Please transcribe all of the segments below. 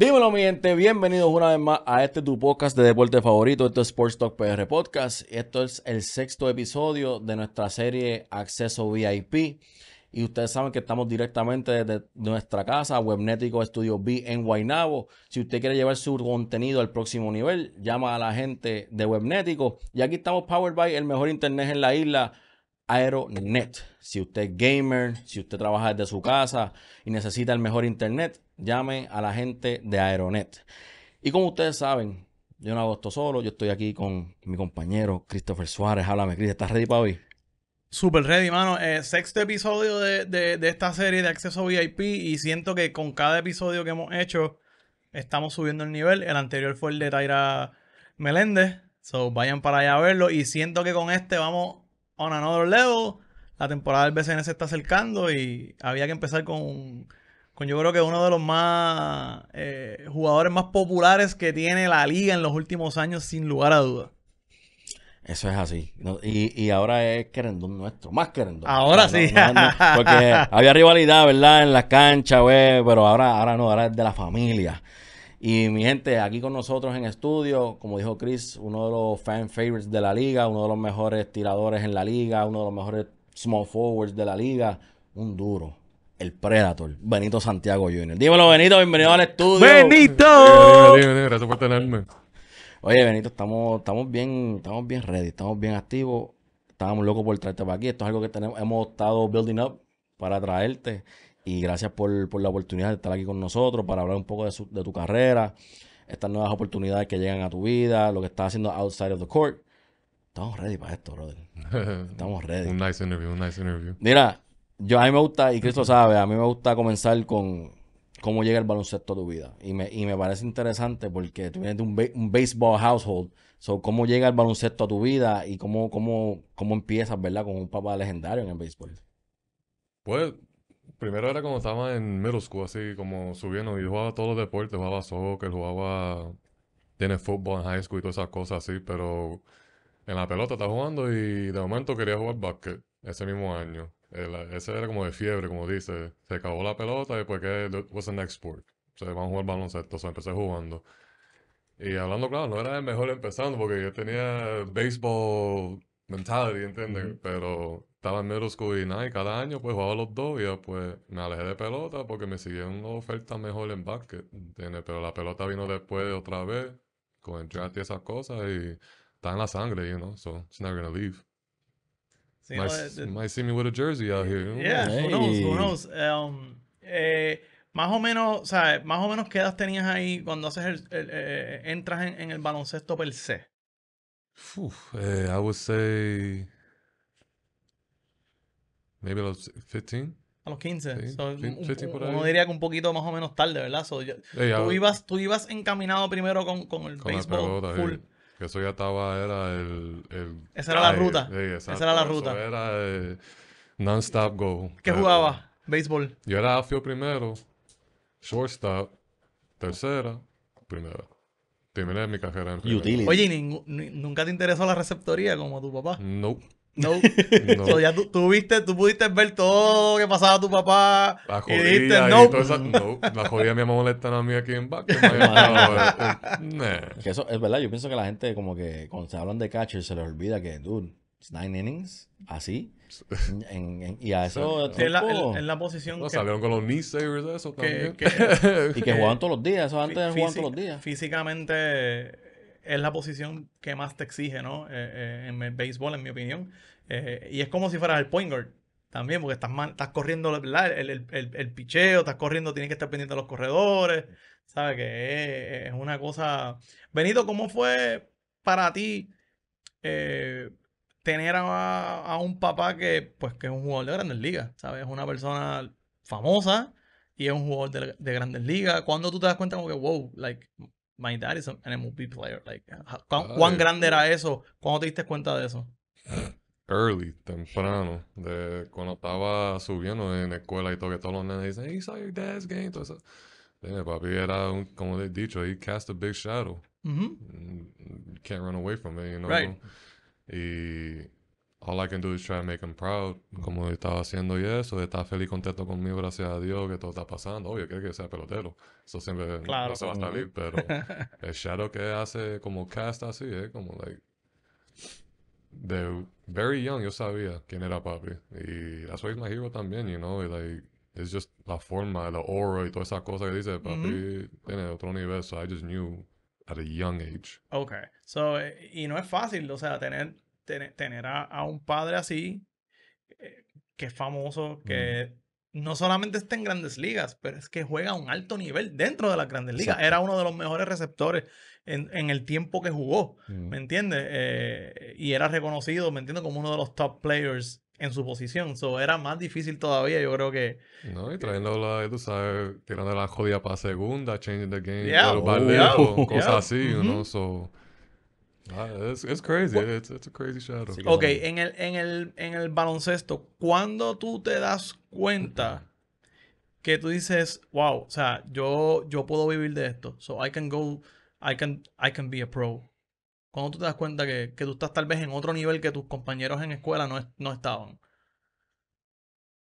Dímelo, mi gente, bienvenidos una vez más a este tu podcast de deporte favorito, esto es Sports Talk PR Podcast. Esto es el sexto episodio de nuestra serie Acceso VIP. Y ustedes saben que estamos directamente desde nuestra casa, Webnético Estudio B en Guaynabo. Si usted quiere llevar su contenido al próximo nivel, llama a la gente de Webnético. Y aquí estamos Powered by el mejor internet en la isla. AeroNet. Si usted es gamer, si usted trabaja desde su casa y necesita el mejor internet, llame a la gente de Aeronet. Y como ustedes saben, yo no hago esto solo, yo estoy aquí con mi compañero Christopher Suárez. Háblame, Cris, ¿estás ready para hoy? Super ready, mano. Eh, sexto episodio de, esta serie de acceso VIP y siento que con cada episodio que hemos hecho estamos subiendo el nivel. El anterior fue el de Tyra Meléndez. So, vayan para allá a verlo y siento que con este vamos on another level. La temporada del BCN se está acercando y había que empezar con pues yo creo que uno de los más eh, jugadores más populares que tiene la liga en los últimos años, sin lugar a dudas. Eso es así. y, ahora es Querendón nuestro, más Querendón. Ahora sí. porque había rivalidad, ¿verdad? En la cancha, güey, pero ahora, ahora no, ahora es de la familia. Y mi gente, aquí con nosotros en estudio, como dijo Chris, uno de los fan favorites de la liga, uno de los mejores tiradores en la liga, uno de los mejores small forwards de la liga, un duro el Predator, Benito Santiago Jr. Dímelo, Benito, bienvenido al estudio. ¡Benito! gracias por tenerme. Oye, Benito, estamos, estamos bien, estamos bien ready, estamos bien activos. Estábamos locos por traerte para aquí. Esto es algo que tenemos, hemos estado building up para traerte. Y gracias por, la oportunidad de estar aquí con nosotros para hablar un poco de, de tu carrera, estas nuevas oportunidades que llegan a tu vida, lo que estás haciendo outside of the court. Estamos ready para esto, brother. Estamos ready. un nice interview, un nice interview. Mira, yo a mí me gusta, y Cristo sabe, a mí me gusta comenzar con cómo llega el baloncesto a tu vida. Y me, y me parece interesante porque tú vienes de un, baseball household. So, cómo llega el baloncesto a tu vida y cómo, cómo, cómo empiezas, ¿verdad? Con un papá legendario en el béisbol. Pues, primero era cuando estaba en middle school, así como subiendo. Y jugaba todos los deportes, jugaba soccer, jugaba tiene fútbol en high school y todas esas cosas así. Pero en la pelota estaba jugando y de momento quería jugar básquet ese mismo año. Eh, ese era como de fiebre, como dice. Se acabó la pelota y pues que was an export. O sea, van a jugar baloncesto. O sea, empecé jugando. Y hablando claro, no era el mejor empezando porque yo tenía baseball mentality, ¿entiendes? Pero estaba en middle school y nada, y cada año pues jugaba los dos y después pues me alejé de pelota porque me siguieron ofertas mejor en básquet, ¿entiendes? Pero la pelota vino después otra vez con el draft y esas cosas y está en la sangre, you know, so it's never gonna leave might, me with a jersey out here. Yeah, who knows, um, eh, más o menos, sea, Más o menos, ¿qué edad tenías ahí cuando haces el, eh, eh, entras en, el baloncesto per se? Uf, I would say maybe a los 15. A los 15. Uno diría que un poquito más o menos tarde, ¿verdad? tú, ibas, tú ibas encaminado primero con, con el béisbol full. Que eso ya estaba, era el... el esa era la ruta. esa era la ruta. era el eh, non-stop go. ¿Qué jugaba? Béisbol. Yo era afio primero, shortstop, tercera, primera. Terminé mi carrera en primera. Oye, ¿y nunca te interesó la receptoría como tu papá? No. No. no. ya tú, viste, tú pudiste ver todo que pasaba a tu papá. La jodida, no. no. La jodida mía me a mí aquí en back. Eh, eso es verdad. Yo pienso que la gente, como que cuando se hablan de catcher, se les olvida que, dude, it's nine innings. Así. En, y a eso. en, la, posición. que, salieron con los knee savers, eso también. y que jugaban todos los días. Eso antes jugaban todos los días. Físicamente es la posición que más te exige, ¿no? Eh, eh, en el béisbol, en mi opinión. Eh, y es como si fueras el point guard también, porque estás, estás corriendo El, picheo, estás corriendo, tienes que estar pendiente de los corredores. ¿Sabes? Que es, una cosa. Benito, ¿cómo fue para ti tener a, un papá que, pues, que es un jugador de grandes ligas? ¿Sabes? Es una persona famosa y es un jugador de, de grandes ligas. Cuando tú te das cuenta como que, wow, like, my dad es un MLB player. Like, ¿cuán, ah, grande era eso? ¿Cuándo te diste cuenta de eso? Early, temprano, de cuando estaba subiendo en la escuela y todo, que todos los nenes dicen, he saw your dad's game, todo eso. Yeah, era, como he dicho, he cast a big shadow. Mm -hmm. can't run away from it, you know? Right all I can do is try to make him proud, como estaba haciendo y eso, está feliz, contento conmigo, gracias a Dios que todo está pasando. Obvio, quiere que sea pelotero, eso siempre no se va a salir, pero el shadow que hace como cast así, ¿eh? como like, de very young yo sabía quién era papi, y that's why he's my hero también, you know, like, it's just la forma, la aura y todas esa cosa que dice, papi tiene otro universo. I just knew at a young age. Okay, so, eh, y no es fácil, o sea, tener tener a, un padre así, eh, que es famoso, que no solamente está en grandes ligas, pero es que juega a un alto nivel dentro de las grandes ligas. Era uno de los mejores receptores en, el tiempo que jugó, ¿me entiendes? Eh, y era reconocido, ¿me entiendes? Como uno de los top players en su posición. eso era más difícil todavía, yo creo que. No, y trayendo la, tú sabes, tirando la jodida para segunda, changing the game, yeah, oh, oh, cosas así, ¿no? So, Ah, es crazy, crazy ok, en el, en, el, en el baloncesto, cuando tú te das cuenta que tú dices, wow, o sea, yo, yo puedo vivir de esto, so I can go, I can, I can be a pro? Cuando tú te das cuenta que, tú estás tal vez en otro nivel que tus compañeros en escuela no, no estaban?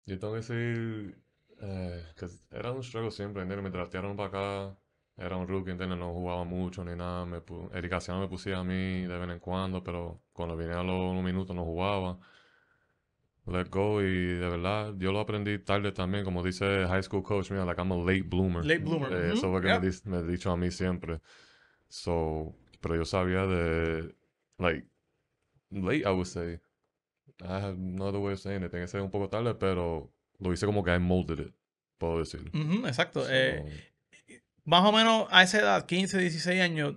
Yo tengo que decir eh, que era un struggle siempre, Me trastearon para acá era un rookie, entonces No jugaba mucho ni nada. Me Eric me pusía a mí de vez en cuando, pero cuando vine a los minutos no jugaba. Let go y de verdad, yo lo aprendí tarde también, como dice High School Coach, mira, I'm a late bloomer. Late bloomer. Eh, mm Eso fue que me, he dicho a mí siempre. So, pero yo sabía de, like, late I would say. I have no other way of saying it. Tiene que ser un poco tarde, pero lo hice como que I molded it, puedo decir. exacto. Eh, más o menos a esa edad, 15, 16 años,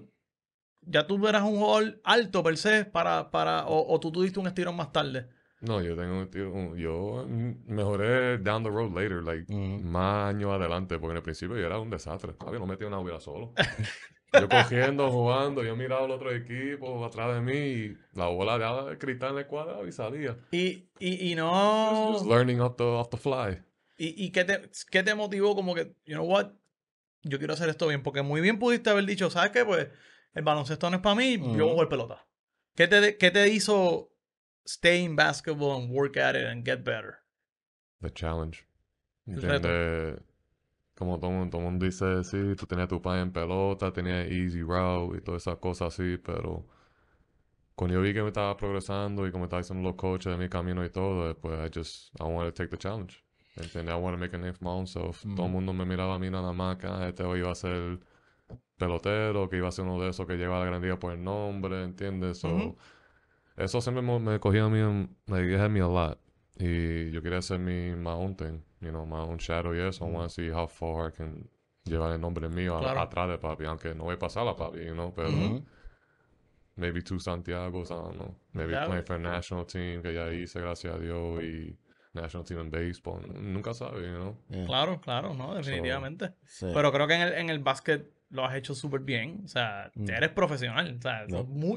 ya tú verás un jugador alto per se para, para, o, tú tuviste un estirón más tarde. No, yo tengo un estirón yo mejoré down the road later, like más años adelante, porque en el principio yo era un desastre. todavía no metía una bola solo. yo cogiendo, jugando, yo miraba al otro equipo atrás de mí y la bola de cristal en el cuadrado y salía. Y, y, y no. learning off the, off the fly. ¿Y, y qué, te, qué te motivó? Como que, you know what, yo quiero hacer esto bien, porque muy bien pudiste haber dicho, ¿sabes qué? Pues el baloncesto no es para mí, yo voy a pelota. ¿Qué te, ¿Qué te hizo stay in basketball and work at it and get better? The challenge. como todo, el mundo dice, sí, tú tenías tu pan en pelota, tenías easy route y todas esas cosas así, pero cuando yo vi que me estaba progresando y como estaba haciendo los coaches de mi camino y todo, pues I just, I wanted to take the challenge make a Making for my so mm. todo el mundo me miraba a mí nada más que ah, este hoy iba a ser pelotero, que iba a ser uno de esos que lleva a la gran por el nombre, ¿entiendes? So, Eso siempre me, cogía a mí, me dije me a lot. Y yo quería hacer mi mountain, you know, my own shadow y eso. I want to see how far I can llevar el nombre mío a, atrás de papi, aunque no voy a pasar a papi, you know, pero... Maybe two Santiagos, I don't know. Maybe play playing for a national team, que ya hice, gracias a Dios, y National Team en Baseball. Nunca sabe, ¿no? Eh. Claro, claro, no, definitivamente. Pero creo que en el, en básquet lo has hecho súper bien. O sea, mm. eres profesional. O sea,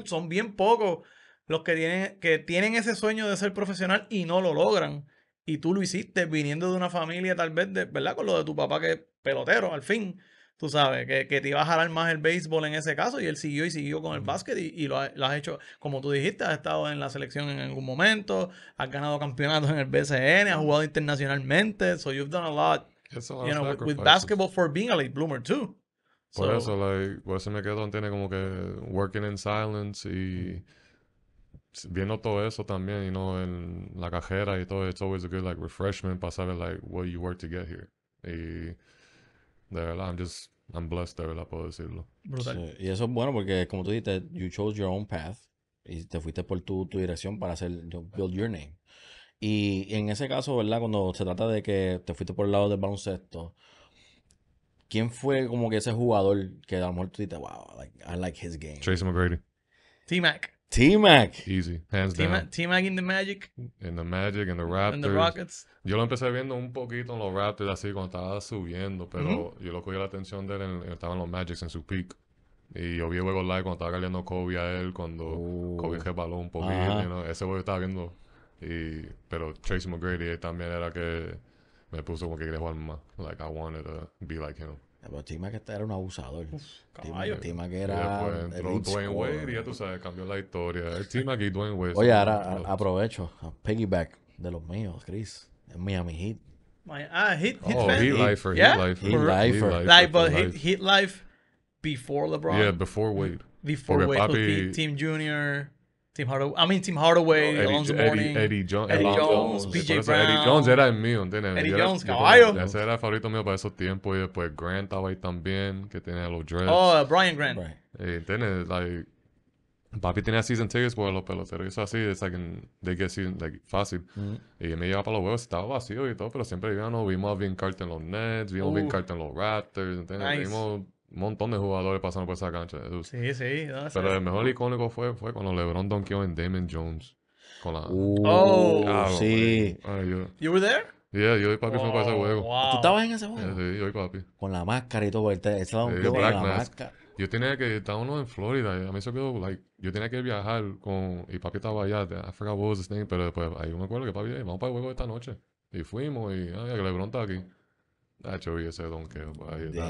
son, bien pocos los que tienen, que tienen ese sueño de ser profesional y no lo logran. Y tú lo hiciste viniendo de una familia, tal vez, de, ¿verdad? Con lo de tu papá que es pelotero, al fin. Tú sabes, que, que, te iba a jalar más el béisbol en ese caso y él siguió y siguió con el básquet y, y lo, ha, has hecho, como tú dijiste, has estado en la selección en algún momento, has ganado campeonatos en el BCN, has jugado internacionalmente, so you've done a lot, you know, with, basketball for being a late bloomer too. Por eso, like, por me quedo, tiene como que working in silence y viendo todo eso también, you know, en la cajera y todo, it's always a good like refreshment para saber like what you work to get here. Y I'm just I'm blessed verdad, puedo decirlo. y eso es bueno porque, como tú dijiste, you chose your own path y te fuiste por tu, tu dirección para hacer build your name. Y en ese caso, ¿verdad? Cuando se trata de que te fuiste por el lado del baloncesto, ¿quién fue como que ese jugador que a lo mejor tú dices, wow, like, I like his game? Tracy McGrady. T-Mac. T Mac. Easy, hands down. T Mac in the Magic. In the Magic, in the Raptors. Yo lo empecé viendo un poquito en los Raptors, así cuando estaba subiendo, pero yo lo cogí la atención de él, en, estaba en los Magics en su peak. Y yo vi juegos live cuando estaba caliendo Kobe a él, cuando oh. Kobe se balón un poquito. Ese juego estaba viendo. Y, pero Tracy McGrady también era que me puso como que quería jugar más. Like, I wanted to be like him. Pero Chima que este era un abusador. Caballo. Tima que era. Pues, entró Dwayne Wade y ya tú sabes, cambió la historia. El que Dwayne Wade. Oye, ahora aprovecho. Piggyback de los míos, Chris. Es Miami ah, oh, Heat. ah, Heat, Heat oh, Heat lifer. Yeah? Heat lifer. Heat lifer. Like, but Heat, life before LeBron. Yeah, before Wade. Before Wade. Team Junior. Team Hardaway, I mean Tim Hardaway, Eddie, Eddie, Jones, Brown. Eddie Jones era el mío, ¿entiendes? Eddie Jones, caballo. Ese era el favorito mío para esos tiempos. Y después Grant estaba ahí también, que tenía los dreads. Oh, uh, Brian Grant. Y, eh, ¿Entiendes? Like, papi tenía season tickets por los peloteros. Eso así, es like, they get season, like, fácil. Mm. Y me llevaba para los huevos, estaba vacío y todo, pero siempre no, vimos a Vin Carter en los Nets, vimos a Carter en los Raptors, ¿entiendes? Nice. Vimos un montón de jugadores pasando por esa cancha. Sí, sí. Pero el mejor icónico fue, fue cuando LeBron donkeó en Damon Jones. Uh, oh, ah, sí. yo... You were there? Yeah, yo y papi fuimos fue para ese oh, juego. ¿Tú estabas en ese juego? sí, yo y papi. Con la máscara y todo. Estaba un la máscara. Yo tenía que... Estábamos en Florida. A mí se quedó, like... Yo tenía que viajar con... Y papi estaba allá. I forgot Pero después... Ahí yo me acuerdo que papi... Vamos para el juego esta noche. Y fuimos y... Ah, que LeBron está aquí. H, ah, yo ese don que El a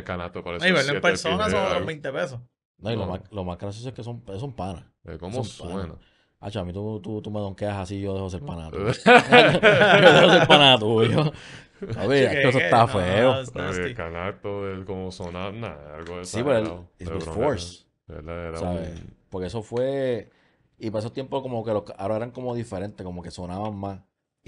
parece. para verlo en persona son 20 pesos. No, y Lo, más, lo, más, gracioso es que son, son panas. Eh, ¿Cómo suena? H, a mí tú, tú, tú, me donqueas así, yo dejo ser panato. yo dejo ser panato, tuyo. Oye, que está feo. el canato, el como sonaba algo de eso Sí, pero el force. ¿sabes? Porque eso fue. Y para tiempo como que los ahora eran como diferentes, como que sonaban más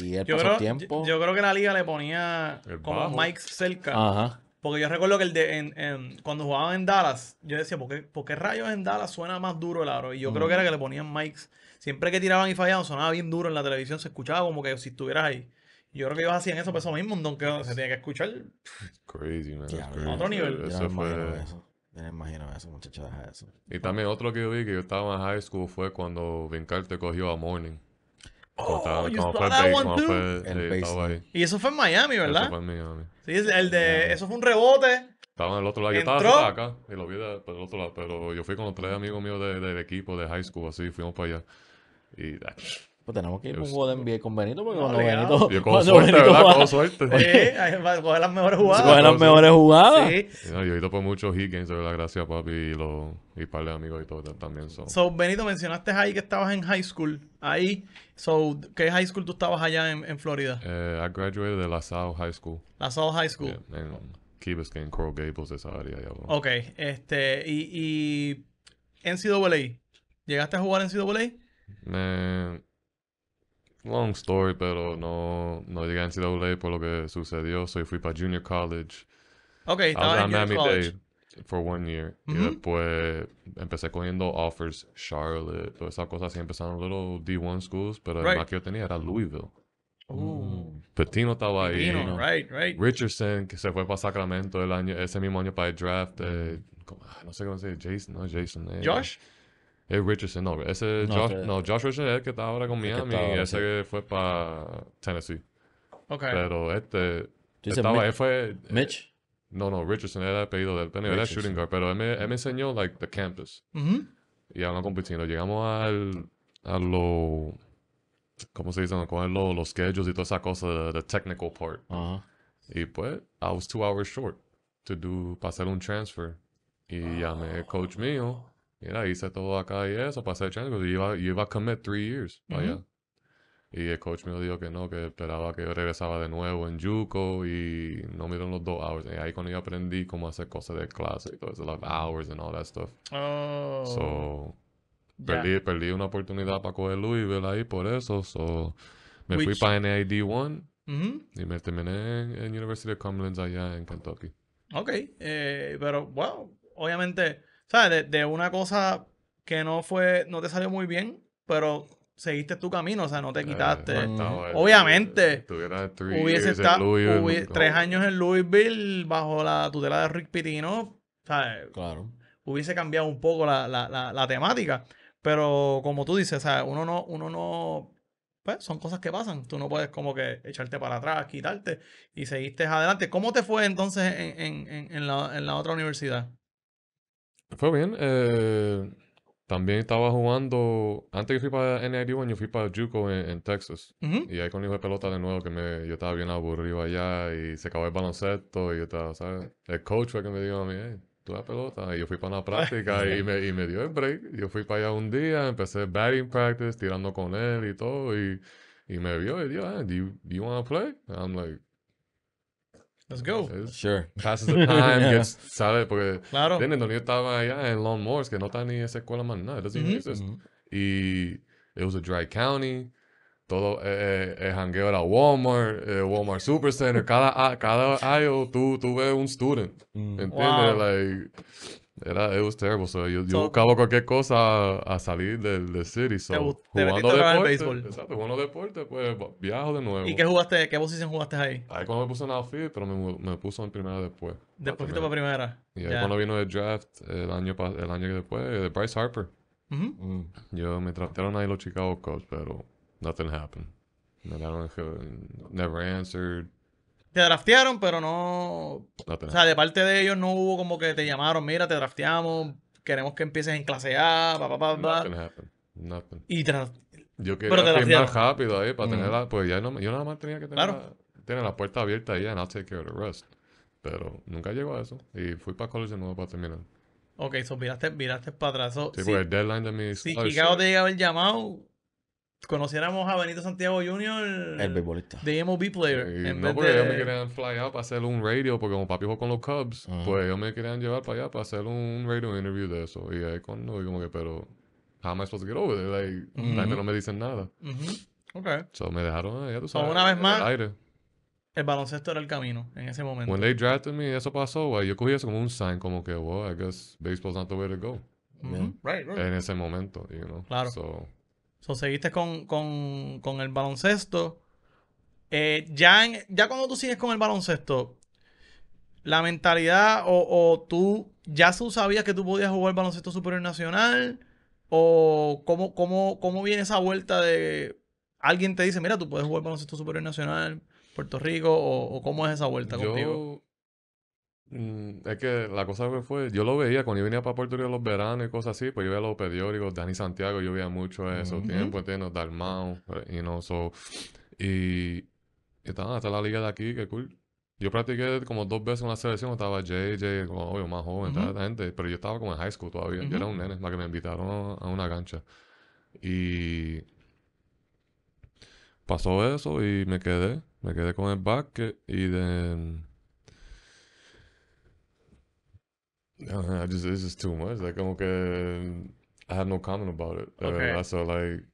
yo creo, Yo, creo que la liga le ponía como mics Mike cerca. Porque yo recuerdo que el de, cuando jugaban en Dallas, yo decía, ¿por qué, rayos en Dallas suena más duro el aro? Y yo creo que era que le ponían mics. Siempre que tiraban y fallaban, sonaba bien duro en la televisión, se escuchaba como que si estuvieras ahí. Yo creo que ellos hacían eso pero pues eso mismo, entonces que se tenía que escuchar. crazy, man. otro nivel. fue... imagino eso. imagino eso, Y también otro que yo vi que yo estaba en high school fue cuando Vincar te cogió a Morning. Oh, y eso fue en Miami, ¿verdad? Eso fue en Miami. Sí, el de, eso fue un rebote. Estaba en el otro lado. Yo estaba acá y lo vi del otro lado. Pero yo fui con los tres amigos míos del equipo de high school, así, fuimos para allá. Y ah, pues tenemos que ir a un juego de con Benito, porque cuando Benito. Yo suerte, ¿verdad? coger las mejores jugadas. Coger las mejores jugadas. yo he ido por pues muchos hit games, doy las gracias, papi, y, los y par de amigos y todo también son. So, Benito, mencionaste ahí que estabas en high school. Ahí, so, ¿qué high school tú estabas allá en, Florida? Eh, I graduated de La High School. La High School. en Key Coral Gables, esa área. Ya, bueno. ok, este, y, y NCAA, ¿llegaste a jugar en NCAA? Eh long story, pero no, no llegué a NCAA por lo que sucedió. Soy fui para junior college. Ok, estaba en college. for one year. Y después empecé cogiendo offers, Charlotte, todas esas cosas. Así empezaron little D1 schools, pero la el que yo tenía era Louisville. Petino estaba ahí. Petino, right, right. Richardson, que se fue para Sacramento el año, ese mismo año para el draft. Eh, ah, no sé cómo se dice, Jason, no, Jason. Eh. Josh? Es Richardson, no, ese no, Josh, este- no, Josh Richardson es el que está ahora con Miami y ese que fue para Tennessee. Pero este estaba, él fue Mitch. Eh, no, no, Richardson era el pedido del él era shooting guard, pero él me, me enseñó like the campus. Y ahora compitiendo, llegamos al a lo ¿cómo se dice? Con lo, los schedules y toda esa cosa the technical part. Y pues I was two hours short to do para hacer un transfer y llamé al el coach mío mira, hice todo acá y eso, para hacer challenge, yo iba, iba a commit three years allá. Y el coach me dijo que no, que esperaba que yo regresaba de nuevo en Yuko y no me dieron los dos hours. Y ahí cuando yo aprendí cómo hacer cosas de clase y todo eso, hours and all that stuff. Oh. So, perdí, una oportunidad para coger Louisville ahí por eso. So, me fui para nid 1 y me terminé en, la University of Cumberland allá en Kentucky. Ok, eh, pero wow, obviamente ¿sabes? De, una cosa que no fue, no te salió muy bien, pero seguiste tu camino, o sea, no te quitaste. Pues, pues, Obviamente, eh, hubiese estado tres años en Louisville bajo la tutela de Rick Pitino, ¿sabes? Claro. Hubiese cambiado un poco la, temática, pero como tú dices, sea Uno no, uno no, pues son cosas que pasan. Tú no puedes como que echarte para atrás, quitarte y seguiste adelante. ¿Cómo te fue entonces en, la, otra universidad? Fue bien. Eh, también estaba jugando, antes que fui para NID, 1 yo fui para Juco en, Texas. Y ahí con hijo de pelota de nuevo, que me, yo estaba bien aburrido allá y se acabó el baloncesto y yo estaba, ¿sabes? El coach fue que me dijo a mí, hey, tú la pelota. Y yo fui para una práctica y, me, dio el break. Yo fui para allá un día, empecé batting practice, tirando con él y todo. Y, me vio y dijo, hey, ah, do, you, play? I'm like, Let's go. sure. Passes the time, yeah. gets, ¿sabes? Porque claro. en el donde yo estaba allá en Long Moors, que no está ni esa escuela más nada. Doesn't mm Y it was a dry county. Todo eh, eh, el jangueo era Walmart, eh, Walmart Supercenter. Cada, ah, cada año tú, tú ves un student. Mm. ¿Entiendes? Wow. Like, era, it was terrible. So, yo, buscaba cualquier cosa a, salir del, del city. So, jugando deporte, Exacto, jugando deporte, pues viajo de nuevo. ¿Y qué jugaste? ¿Qué posición jugaste ahí? Ahí cuando me puso en outfield, pero me, me puso en primera después. Después para primera. Y ahí cuando vino el draft, el año, el año después, de eh, Bryce Harper. Mm. Yo me trataron ahí los Chicago Cubs, pero nothing happened. Me never answered te draftearon, pero no. o sea, de parte de ellos no hubo como que te llamaron, mira, te drafteamos, queremos que empieces en clase A, pa, pa, pa, Nothing happened. Nothing. Y te Yo quería ir más rápido ahí para tener tenerla. Pues ya no, yo nada más tenía que tener, claro. la, tener la puerta abierta ahí, and I'll take care of the rest. Pero nunca llegó a eso. Y fui para college de nuevo para terminar. Ok, so miraste, miraste para atrás. sí, pues el deadline de mi. Si Chicago te llega haber llamado, conociéramos a Benito Santiago Jr. El beisbolista. De MLB player. en no, vez porque de... ellos me querían fly out para hacer un radio, porque como papi jugó con los Cubs, pues ellos me querían llevar para allá para hacer un radio interview de eso. Y ahí cuando y como que, pero, how am I supposed to get over there? Like, no me dicen nada. Uh Ok. So me dejaron, ya tú sabes. una vez más. Aire. El baloncesto era el camino en ese momento. When they drafted me, eso pasó. Yo cogí eso como un sign, como que, well, I guess baseball's not the way to go. Right, right. En ese momento, you know. Claro. So, So, seguiste con, el baloncesto. Eh, ya, ya cuando tú sigues con el baloncesto, la mentalidad o, tú ya sabías que tú podías jugar baloncesto superior nacional o cómo, cómo viene esa vuelta de alguien te dice, mira, tú puedes jugar baloncesto superior nacional, Puerto Rico o, cómo es esa vuelta contigo. Mm, es que la cosa que fue, yo lo veía cuando yo venía para Puerto Rico los veranos y cosas así, pues yo veía los periódicos, Dani Santiago, yo veía mucho eso, tiempos tiempo, entiendo, Dalmau, eh, you know, so, y, estaba hasta la liga de aquí, que cool. Yo practiqué como dos veces en la selección, estaba JJ, como obvio, más joven, gente, pero yo estaba como en high school todavía, yo era un nene, más que me invitaron a una cancha. Y pasó eso y me quedé, me quedé con el back y de I just this is too much. Like como que I have no comment about it. Okay. so like.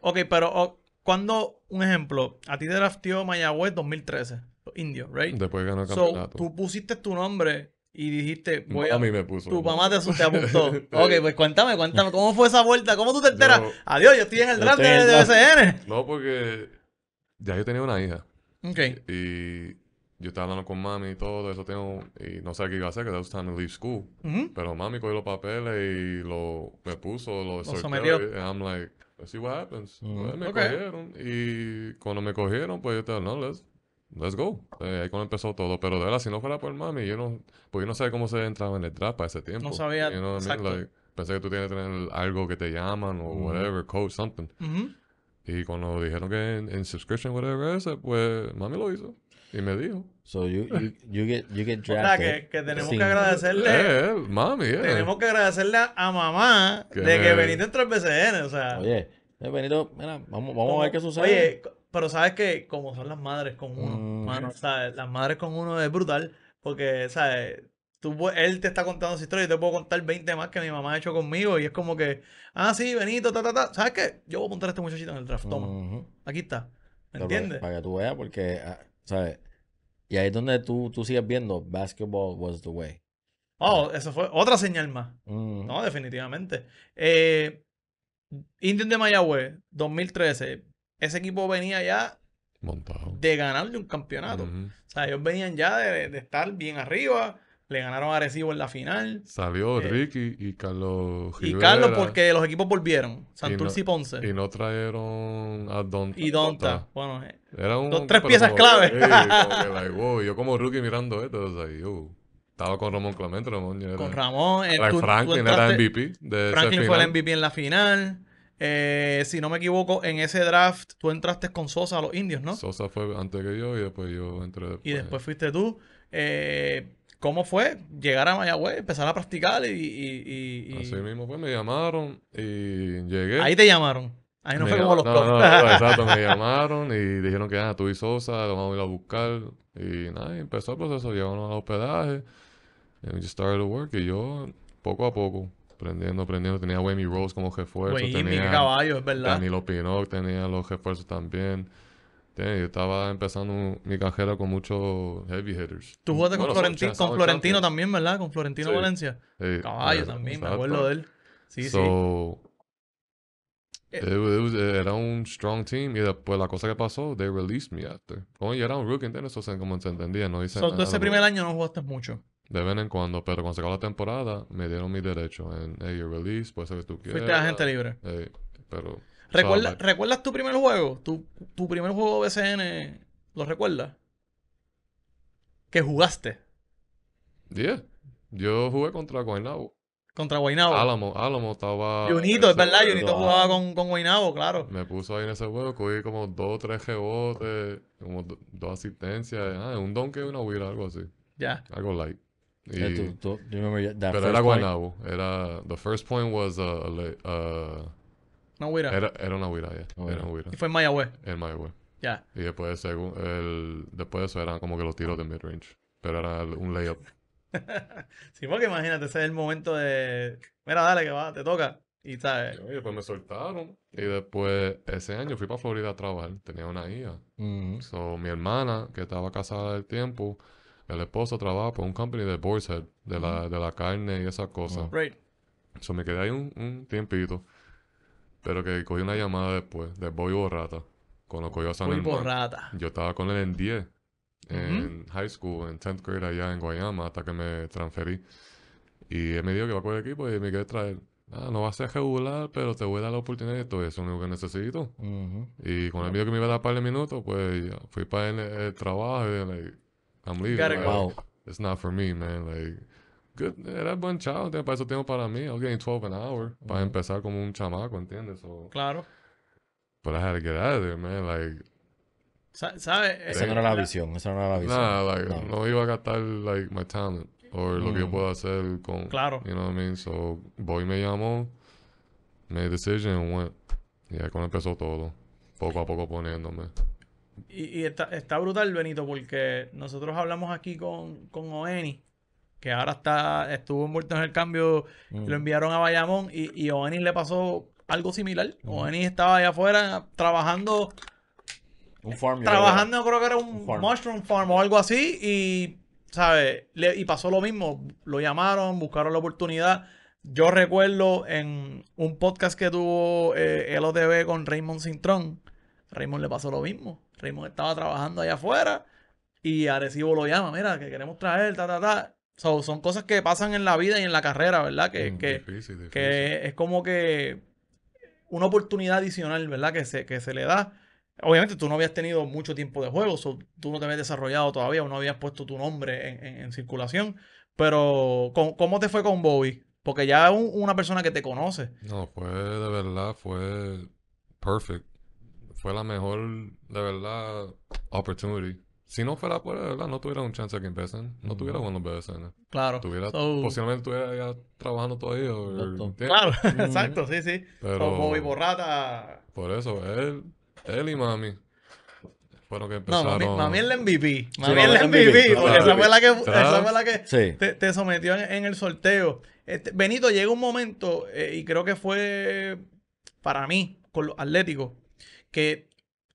Ok, pero oh, cuando, un ejemplo, a ti te drafteó Mayagüez 2013, indio, right? Después ganó el campeonato. So, tú pusiste tu nombre y dijiste, voy a... mí me puso. Tu mamá te, te apuntó. ok, pues cuéntame, cuéntame, ¿cómo fue esa vuelta? ¿Cómo tú te enteras? Adiós, yo estoy en el draft de, de DSN. No, porque ya yo tenía una hija. Ok. Y yo estaba hablando con mami y todo, eso tengo, y no sé qué iba a hacer, que that was time to leave school. Pero mami cogió los papeles y lo, me puso, lo, lo Y I'm like, let's see what happens. Pues, me cogieron, y cuando me cogieron, pues yo estaba, no, let's, let's go. Eh, ahí cuando empezó todo. Pero de verdad, si no fuera por mami, yo no, pues yo no sé cómo se entraba en el trap para ese tiempo. No sabía, exacto. pensé que tú tienes que tener algo que te llaman o whatever, coach, something. Y cuando dijeron que en, subscription, whatever, ese, pues mami lo hizo. Y me dijo. So you, you, you get, you get drafted. O sea, que, tenemos que agradecerle. Eh, mami, eh. Tenemos que agradecerle a mamá de que Benito entró al BCN. O sea. Oye, eh, Benito, mira, vamos, vamos a ver qué sucede. Oye, pero sabes que como son las madres con uno, hermano. Mm. mano, ¿sabes? Las madres con uno es brutal. Porque, ¿sabes? Tú, él te está contando su historia y te puedo contar 20 más que mi mamá ha hecho conmigo. Y es como que, ah, sí, Benito, ta, ta, ta. ¿Sabes qué? Yo voy a apuntar a este muchachito en el draft. Toma. Aquí está. ¿Me pues, entiendes? Para que tú veas, porque ah, y ahí es donde tú, tú sigues viendo, basketball was the way. Oh, ah. eso fue otra señal más. Mm. No, definitivamente. Eh, Indian de Mayagüez, 2013. Ese equipo venía ya de ganarle un campeonato. O sea, ellos venían ya de, de estar bien arriba. Le ganaron a Arecibo en la final. Salió eh, Ricky y Carlos Y Carlos porque los equipos volvieron. Santurce y, Ponce. Y no trajeron a Donta. Y Donta. Bueno, eh, Eran dos, tres piezas clave. yo como rookie mirando esto, yo estaba con Ramón Clemente. Ramón con Ramón. Eh, Franklin era MVP. Franklin fue el MVP en la final. si no me equivoco, en ese draft tú entraste con Sosa a los indios, ¿no? Sosa fue antes que yo y después yo entré después. Y después fuiste tú. Eh, ¿Cómo fue llegar a Mayagüez, empezar a practicar y, Así mismo fue, me llamaron y llegué. Ahí te llamaron. Ahí no fue como los no, no, no, exacto, me llamaron y dijeron que ah, tú y Sosa, lo vamos a ir a buscar. Y nada, empezó el proceso, llevamos al hospedaje. And we just y yo, poco a poco, aprendiendo, aprendiendo. Tenía a Wayne Rose como refuerzo. Wayne, tenía, caballo, es verdad. Danilo Pinoc tenía los refuerzos también. Yo estaba empezando mi cajera con muchos heavy hitters. Tú jugaste con, Florentino también, ¿verdad? Con Florentino Valencia. Sí. Caballo también, me acuerdo de él. Sí, sí. Eh. It, was, eh, era un strong team y después la cosa que pasó, they released me after. Como era un rookie, ¿entiendes? Eso como se entendía, no hice ese primer año no jugaste mucho. De vez en cuando, pero cuando se acabó la temporada, me dieron mi derecho en hey, release, puede ser que tú quieras. Fuiste agente libre. pero ¿Recuerdas tu primer juego? ¿Tu, tu primer juego de BCN, ¿lo recuerdas? ¿Qué jugaste. Yeah. Yo jugué contra Guaynabo. Contra Guaynabo. Álamo, Álamo estaba. Junito, es verdad, Junito jugaba con, con Guaynabo, claro. Me puso ahí en ese juego, cogí como dos, tres rebotes, como dos asistencias. Ah, un donkey y una huida, algo así. Ya. Algo light. Y, tú, pero era Guaynabo. Era. The first point was era, una huira, Era una Y fue en Mayagüez. En Mayagüez. Ya. Y después, según el, después de eso eran como que los tiros de midrange. Pero era un layup. sí, porque imagínate, ese es el momento de. Mira, dale, que va, te toca. Y sabes. Y después me soltaron. Y después, ese año fui para Florida a trabajar. Tenía una hija. mi hermana, que estaba casada del tiempo, el esposo trabajaba por un company de boyshead, de, la, de la carne y esas cosas. So, me quedé ahí un tiempito. Pero que cogí una llamada después de Bobby Borrata. Cuando cogió a San Yo estaba con él en 10, en high school, en 10th grade allá en Guayama, hasta que me transferí. Y él me dijo que va a coger equipo y me quiere traer. Ah, no va a ser regular, pero te voy a dar la oportunidad de todo eso, es lo único que necesito. Y con el miedo que me iba a dar par de minutos, pues fui para el, trabajo y, like, I'm leaving. It's not for me, man good. Era buen chavo, para eso tengo para mí. I was 12 an hour. Para empezar como un chamaco, ¿entiendes? claro. But I had to get out of there, man. Like, ¿Sabes? Eh, esa no era la visión, esa no era la visión. no. iba a gastar, like, my talent. O lo que yo puedo hacer con... Claro. You know what I mean? So, Boy me llamó, made decision went. Y ahí cuando empezó todo. Poco a poco poniéndome. Y, y está, está, brutal, Benito, porque nosotros hablamos aquí con, con Oeni que ahora está, estuvo envuelto en el cambio, mm. lo enviaron a Bayamón y, y le pasó algo similar. Mm. estaba allá afuera trabajando. Trabajando, creo que era un, mushroom farm o algo así. Y, ¿sabes? y pasó lo mismo. Lo llamaron, buscaron la oportunidad. Yo recuerdo en un podcast que tuvo eh, El LOTV con Raymond Sintron Raymond le pasó lo mismo. Raymond estaba trabajando allá afuera. Y Arecibo lo llama, mira, que queremos traer, ta, ta, ta son cosas que pasan en la vida y en la carrera, ¿verdad? Que, mm, que, es como que una oportunidad adicional, ¿verdad? Que se, que se le da. Obviamente tú no habías tenido mucho tiempo de juego, tú no te habías desarrollado todavía, no habías puesto tu nombre en, circulación. Pero, ¿cómo, te fue con Bobby? Porque ya es una persona que te conoce. No, fue de verdad, fue perfect. Fue la mejor, de verdad, opportunity si no fuera por él, ¿verdad? no tuviera un chance que empiecen. No tuviera cuando buenos Claro. posiblemente estuviera ya trabajando todavía. claro, exacto, sí, sí. Pero, Como Por eso, él, él y mami. Fueron que empezaron. No, mami, es la MVP. Mami sí, es la MVP. porque esa fue la que, esa fue la que te, sometió en, el sorteo. Este, Benito, llega un momento, eh, y creo que fue para mí, con los atléticos, que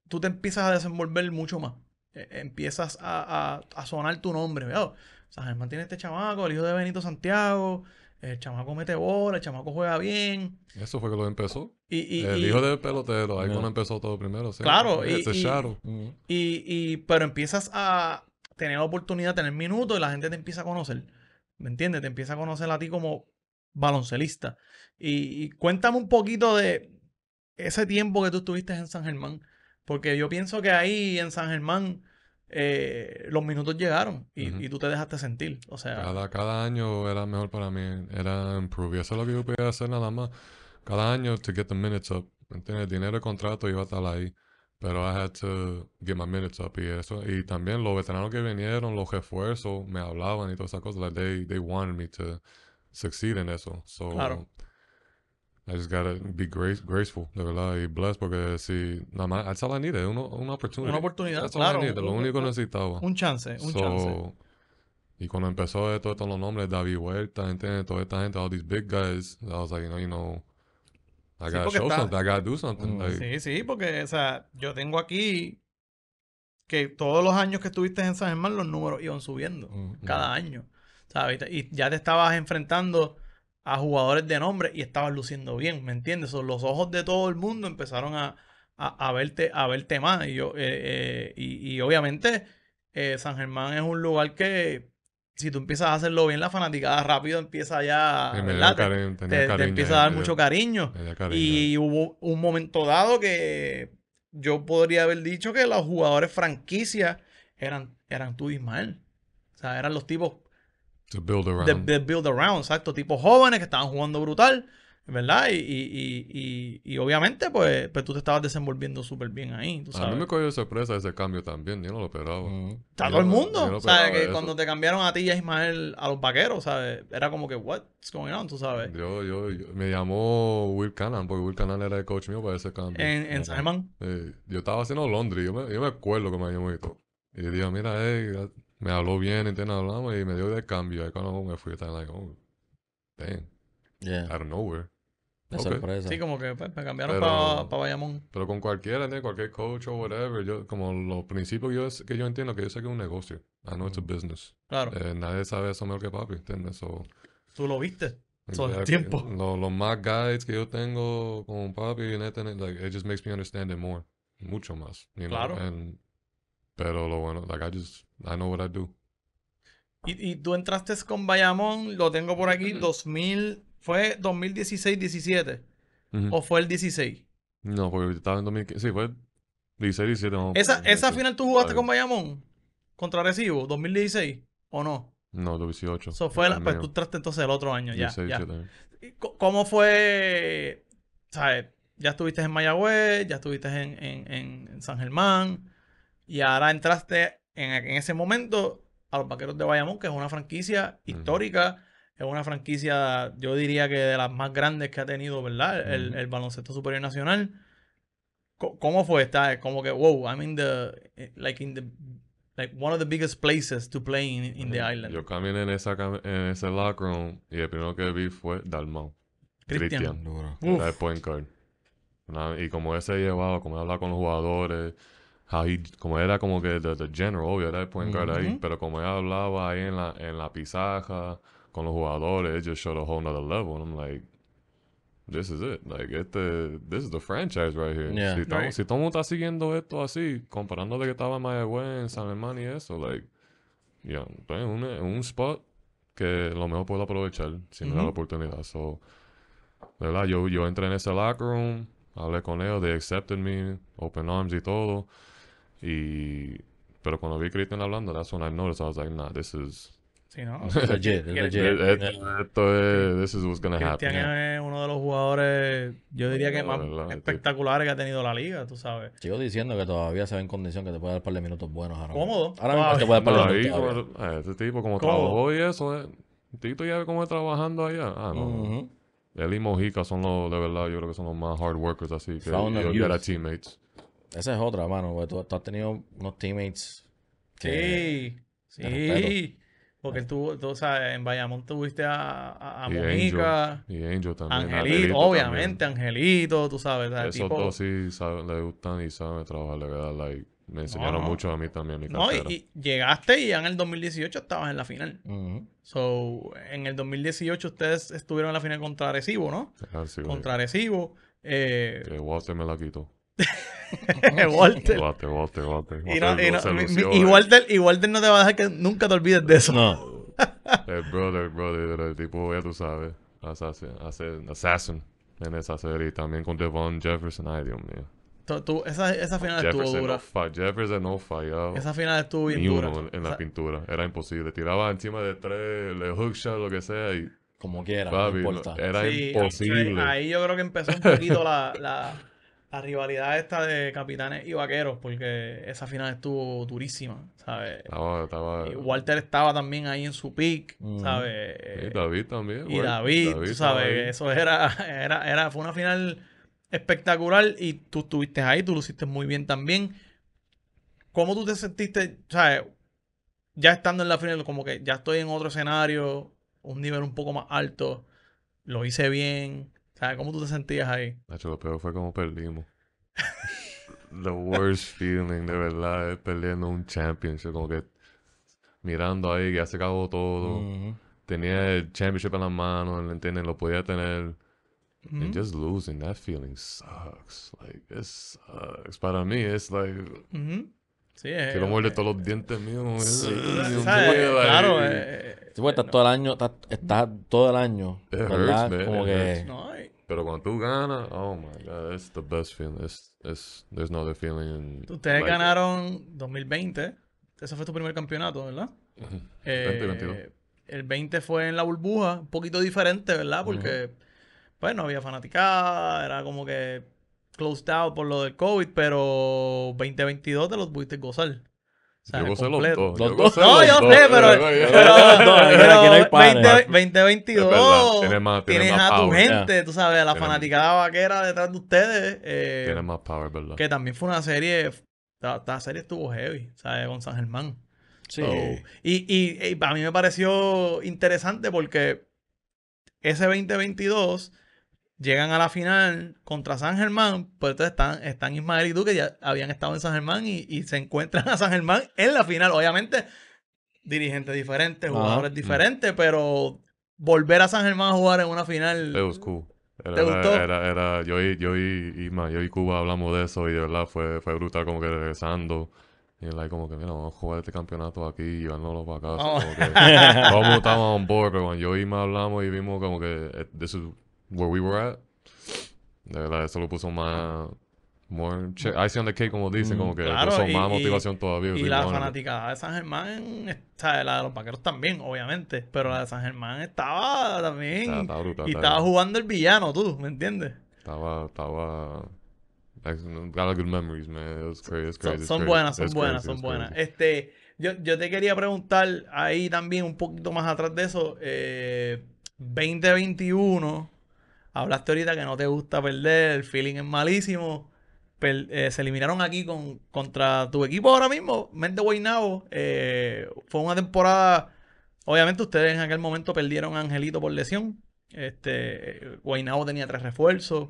tú te empiezas a desenvolver mucho más. Eh, empiezas a, sonar tu nombre. ¿verdad? San Germán tiene este chamaco, el hijo de Benito Santiago. El chamaco mete bola, el chamaco juega bien. Eso fue que lo empezó. el hijo del pelotero, ahí yeah. empezó todo primero. Claro. Y, y, pero empiezas a tener la oportunidad, tener minutos y la gente te empieza a conocer. ¿Me entiendes? Te empieza a conocer a ti como baloncelista. Y, cuéntame un poquito de ese tiempo que tú estuviste en San Germán. Porque yo pienso que ahí en San Germán eh, los minutos llegaron y, tú te dejaste sentir. O sea, cada, cada año era mejor para mí, era improve. Eso es lo que yo podía hacer nada más. Cada año, to get the minutes up. ¿Entiendes? dinero, de contrato iba a estar ahí. Pero I had to get my minutes up y eso. Y también los veteranos que vinieron, los refuerzos, me hablaban y todas esas cosas. they, they wanted me to succeed en eso. So, claro. I just gotta be grace, graceful, de verdad, y blessed, porque si nada más, that's all I needed, una, oportunidad. Una oportunidad, claro. I lo único que necesitaba. Un chance, un chance. Y cuando empezó esto, estos los nombres, David Huerta, ¿entiendes? Toda esta gente, all these big guys, I was like, you know, you know, I gotta show something, I gotta do something. Mm, sí, sí, porque, o sea, yo tengo aquí que todos los años que estuviste en San Germán, los números iban subiendo, mm, cada año, ¿sabes? Y ya te estabas enfrentando a jugadores de nombre y estabas luciendo bien, ¿me entiendes? los ojos de todo el mundo empezaron a, verte, a más. Y, eh, eh, obviamente eh, San Germán es un lugar que si tú empiezas a hacerlo bien, la fanaticada rápido empieza ya a empieza a dar mucho cariño. Y hubo un momento dado que yo podría haber dicho que los jugadores franquicia eran, eran tú y Ismael. O sea, eran los tipos To build around. De, build around, exacto. Tipos jóvenes que estaban jugando brutal, ¿verdad? Y, y, y, y obviamente, pues, pues, tú te estabas desenvolviendo súper bien ahí. ¿tú sabes? A mí me cogió de sorpresa ese cambio también. Yo no lo esperaba. Está todo el mundo. O sea, Que cuando te cambiaron a ti y a Ismael a los vaqueros, ¿sabes? Era como que, what's going on, tú sabes. Yo, yo, yo me llamó Will Cannon, porque Will Cannon era el coach mío para ese cambio. En, en San Yo estaba haciendo Londres. Yo me, yo me acuerdo que me llamó y todo. Y digo, mira, hey, eh, me habló bien, ¿entiendes? Hablamos y me dio de cambio. Ahí cuando me fui, estaba like, oh, damn. Yeah. Out of nowhere. De sorpresa. Sí, como que pues, me cambiaron para pa Bayamón. Pero con cualquiera, ¿entiendes? Cualquier coach o whatever. Yo, como los principios que yo, que yo entiendo, que yo sé que es un negocio. I know it's a business. Claro. Eh, nadie sabe eso mejor que papi, ¿entiendes? Tú lo viste. Todo el tiempo. Los lo más guides que yo tengo con papi, it just makes me understand it more. Mucho más. You know? Claro. And pero lo bueno, like I just, I know what I do. Y, tú entraste con Bayamón, lo tengo por aquí, 2000, ¿fue 2016-17? ¿O fue el 16? No, porque estaba en 2015, sí, fue 16-17. ¿Esa, esa final tú jugaste con Bayamón? ¿Contra Recibo, 2016 o no? No, 2018. Eso fue, pues tú entraste entonces el otro año, ya. ya. ¿Cómo fue, sabes, ya estuviste en Mayagüez, ya estuviste en, en, en San Germán? Y ahora entraste en, en ese momento a los Vaqueros de Bayamón, que es una franquicia histórica, es una franquicia, yo diría que de las más grandes que ha tenido, ¿verdad? el, el, baloncesto superior nacional. ¿Cómo fue esta? Como que, wow, I'm in the, like in the, like one of the biggest places to play in, the island. Yo caminé en, esa, en ese locker room y el primero que vi fue Dalmau. Cristian. Duro. El point guard. y como ese llevado llevaba, como él con los jugadores, como era como que de, general, obvio, era el point ahí, pero como él hablaba ahí en la, en la pizarra con los jugadores, it just showed a whole nother level. And I'm like, this is it. Like, este, this is the franchise right here. Si, Todo, si mundo está siguiendo esto así, comparando de que estaba en Mayagüez, en San y eso, like, yeah, pues, un, un, spot que lo mejor puedo aprovechar si me la oportunidad. So, verdad, yo, yo entré en ese locker room, hablé con ellos, they accepted me, open arms y todo. Y, pero cuando vi a Cristian hablando, that's when I noticed, I was like, nah, this is... Sí, ¿no? legit, Esto es, lo que va a pasar. happen. es uno de los jugadores, yo diría que más espectaculares que ha tenido la liga, tú sabes. Sigo diciendo que todavía se ve en condición que te puede dar un par de minutos buenos ahora. Cómodo. Ahora mismo te puede dar un par de minutos. Este tipo como trabajó y eso, eh, Tito ya ve cómo es trabajando allá. Ah, no. Él y Mojica son los, de verdad, yo creo que son los más hard workers, así que yo era teammates. Esa es otra, mano, porque tú, has tenido unos teammates. sí, sí. Porque tú, tú, sabes, en Bayamón tuviste a, a, a y también. Angelito, obviamente, Angelito, tú sabes. ¿verdad? Esos dos sí le gustan y saben trabajar, le verdad, like, me enseñaron mucho a mí también. Mi no, y, llegaste y ya en el 2018 estabas en la final. So, en el 2018 ustedes estuvieron en la final contra Arecibo, ¿no? Contra Arecibo. Eh, que Walter me la quitó. Walter. Walter, Walter, Walter. Y, no, Walter, no te va a dejar que nunca te olvides de eso. No. el eh, brother, brother, el tipo, ya tú sabes, assassin, assassin en esa serie. También con Devon Jefferson, ay Dios mío. esa, esa, final estuvo dura. Jefferson no falló. Esa final estuvo bien ni dura. en, la pintura. Era imposible. Tiraba encima de tres, le hookshot, lo que sea. Y, Como quiera, no importa. Era imposible. Ahí, yo creo que empezó un poquito la, la la rivalidad esta de capitanes y vaqueros, porque esa final estuvo durísima, ¿sabes? Y Walter estaba también ahí en su pick, ¿sabes? Y David también. Y David, sabes, eso era, era, era, fue una final espectacular y tú estuviste ahí, tú lo hiciste muy bien también. ¿Cómo tú te sentiste, sabes? Ya estando en la final, como que ya estoy en otro escenario, un nivel un poco más alto, lo hice bien ¿cómo tú te sentías ahí? Nacho, lo peor fue como perdimos. The worst feeling, de verdad, es perdiendo un championship. Como que mirando ahí, que ya se acabó todo. Tenía el championship en las manos, Lo podía tener. And just losing that feeling sucks. Like, it sucks. Para mí, es like. Sí, es, Quiero morder eh, todos los dientes míos. Sí. claro, eh, eh porque estás eh, todo el año, estás, todo el año. It Como que... No, pero cuando tú ganas, oh my god, it's the best feeling. there's no other feeling. Ustedes ganaron 2020. Ese fue tu primer campeonato, ¿verdad? Eh, el 20 fue en la burbuja, un poquito diferente, ¿verdad? Porque, pues, no había fanaticada, era como que closed out por lo del COVID, pero 2022 te los pudiste gozar yo sé los dos. no, yo sé, pero, pero, pero, 2022 tienes, más, tienes, a tu gente, tú sabes, a la fanaticada vaquera detrás de ustedes. Eh, tiene más power, ¿verdad? Que también fue una serie, esta, serie estuvo heavy, ¿sabes? Con San Germán. Sí. y, y a mí me pareció interesante porque ese 2022 Llegan a la final contra San Germán, pues entonces están, están Ismael y Duque, ya habían estado en San Germán y, se encuentran a San Germán en la final. Obviamente, dirigentes diferentes, jugadores mm. diferentes, pero volver a San Germán a jugar en una final. ¿Te gustó? Era, yo, y, yo, y, yo y Cuba hablamos de eso y de verdad fue, fue brutal como que regresando. Y como que, mira, vamos a jugar este campeonato aquí y llevárnoslo para acá. Oh. Como estábamos board, cuando yo y Ismael hablamos y vimos como que eh, de su where we were at. De verdad, eso lo puso más. More Ice on the cake, como dicen, mm, como que claro, son más motivación todavía. Y la fanática de San Germán, está, la de los vaqueros también, obviamente, pero la de San Germán estaba también. y estaba jugando el villano, tú, ¿me entiendes? Estaba, estaba. Got good memories, man. It was crazy, it's crazy, son, buenas, son buenas, son buenas. Este, yo, yo te quería preguntar ahí también un poquito más atrás de eso. Eh, 2021 Hablaste ahorita que no te gusta perder, el feeling es malísimo. Eh, se eliminaron aquí con, contra tu equipo ahora mismo, Mente Guaynabo. Eh, fue una temporada. Obviamente, ustedes en aquel momento perdieron a Angelito por lesión. Este, Guaynabo tenía tres refuerzos.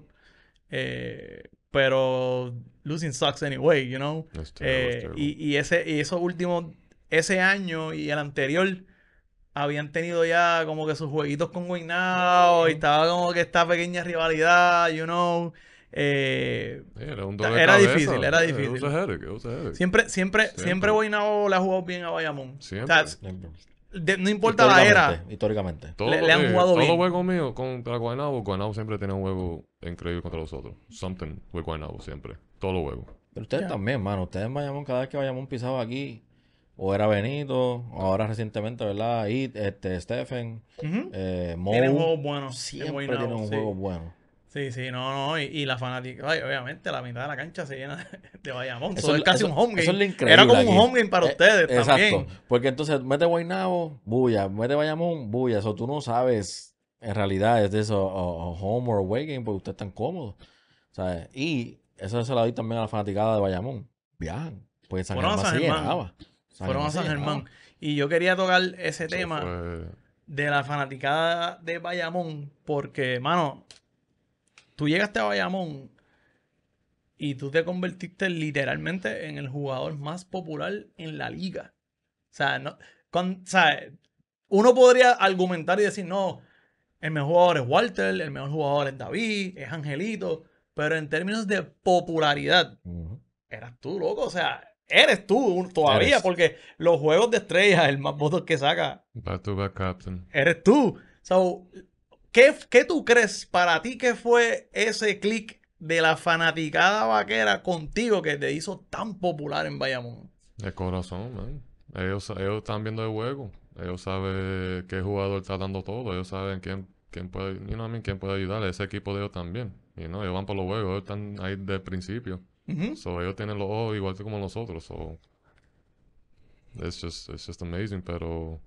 Eh, pero losing sucks anyway, you know. y, y, ese, y esos últimos, ese año y el anterior, habían tenido ya como que sus jueguitos con Guinao y estaba como que esta pequeña rivalidad, you know. Eh, era, difícil, era difícil. Siempre, siempre, siempre, Guaynao ha jugado bien a Bayamón. no importa la era. Históricamente. le, han jugado bien. Todos los juegos contra Guaynao, Guaynao siempre tiene un juego increíble contra los otros. Something with Guaynao siempre. Todos los juegos. Pero ustedes también, mano. Ustedes en Bayamón, cada vez que Bayamón pisaba aquí, o era Benito, ahora recientemente, ¿verdad? Y este, Stephen, uh eh, Mo, buenos. Siempre tienen un juego bueno. Sí, sí, no, no. Y, la fanática, obviamente, la mitad de la cancha se llena de Bayamón. Eso, es casi un home game. Eso es lo increíble Era como un home game para eh, ustedes exacto, también. Porque entonces mete Guaynabo, bulla. Mete Bayamón, bulla. Eso tú no sabes en realidad es de eso, o, home or away game, porque ustedes están cómodos. ¿sabes? Y eso se lo doy también a la fanaticada de Bayamón. Viajan. Pues San bueno, se llenaba fueron a San Germán. Y yo quería tocar ese tema de la fanaticada de Bayamón, porque, mano, tú llegaste a Bayamón y tú te convertiste literalmente en el jugador más popular en la liga. O sea, uno podría argumentar y decir, no, el mejor jugador es Walter, el mejor jugador es David, es Angelito, pero en términos de popularidad, eras tú, loco. O sea, eres tú todavía, porque los juegos de estrellas, el más votos que saca. Back to back captain. Eres tú. ¿qué, ¿Qué tú crees para ti que fue ese click de la fanaticada vaquera contigo que te hizo tan popular en Bayamón? De corazón, man. Ellos, ellos están viendo el juego. Ellos saben qué jugador está dando todo. Ellos saben quién, puede, ayudar. Ese equipo de ellos también. y no Ellos van por los juegos. Ellos están ahí de principio. So ellos tienen los ojos igual que como nosotros. So it's just, it's amazing, pero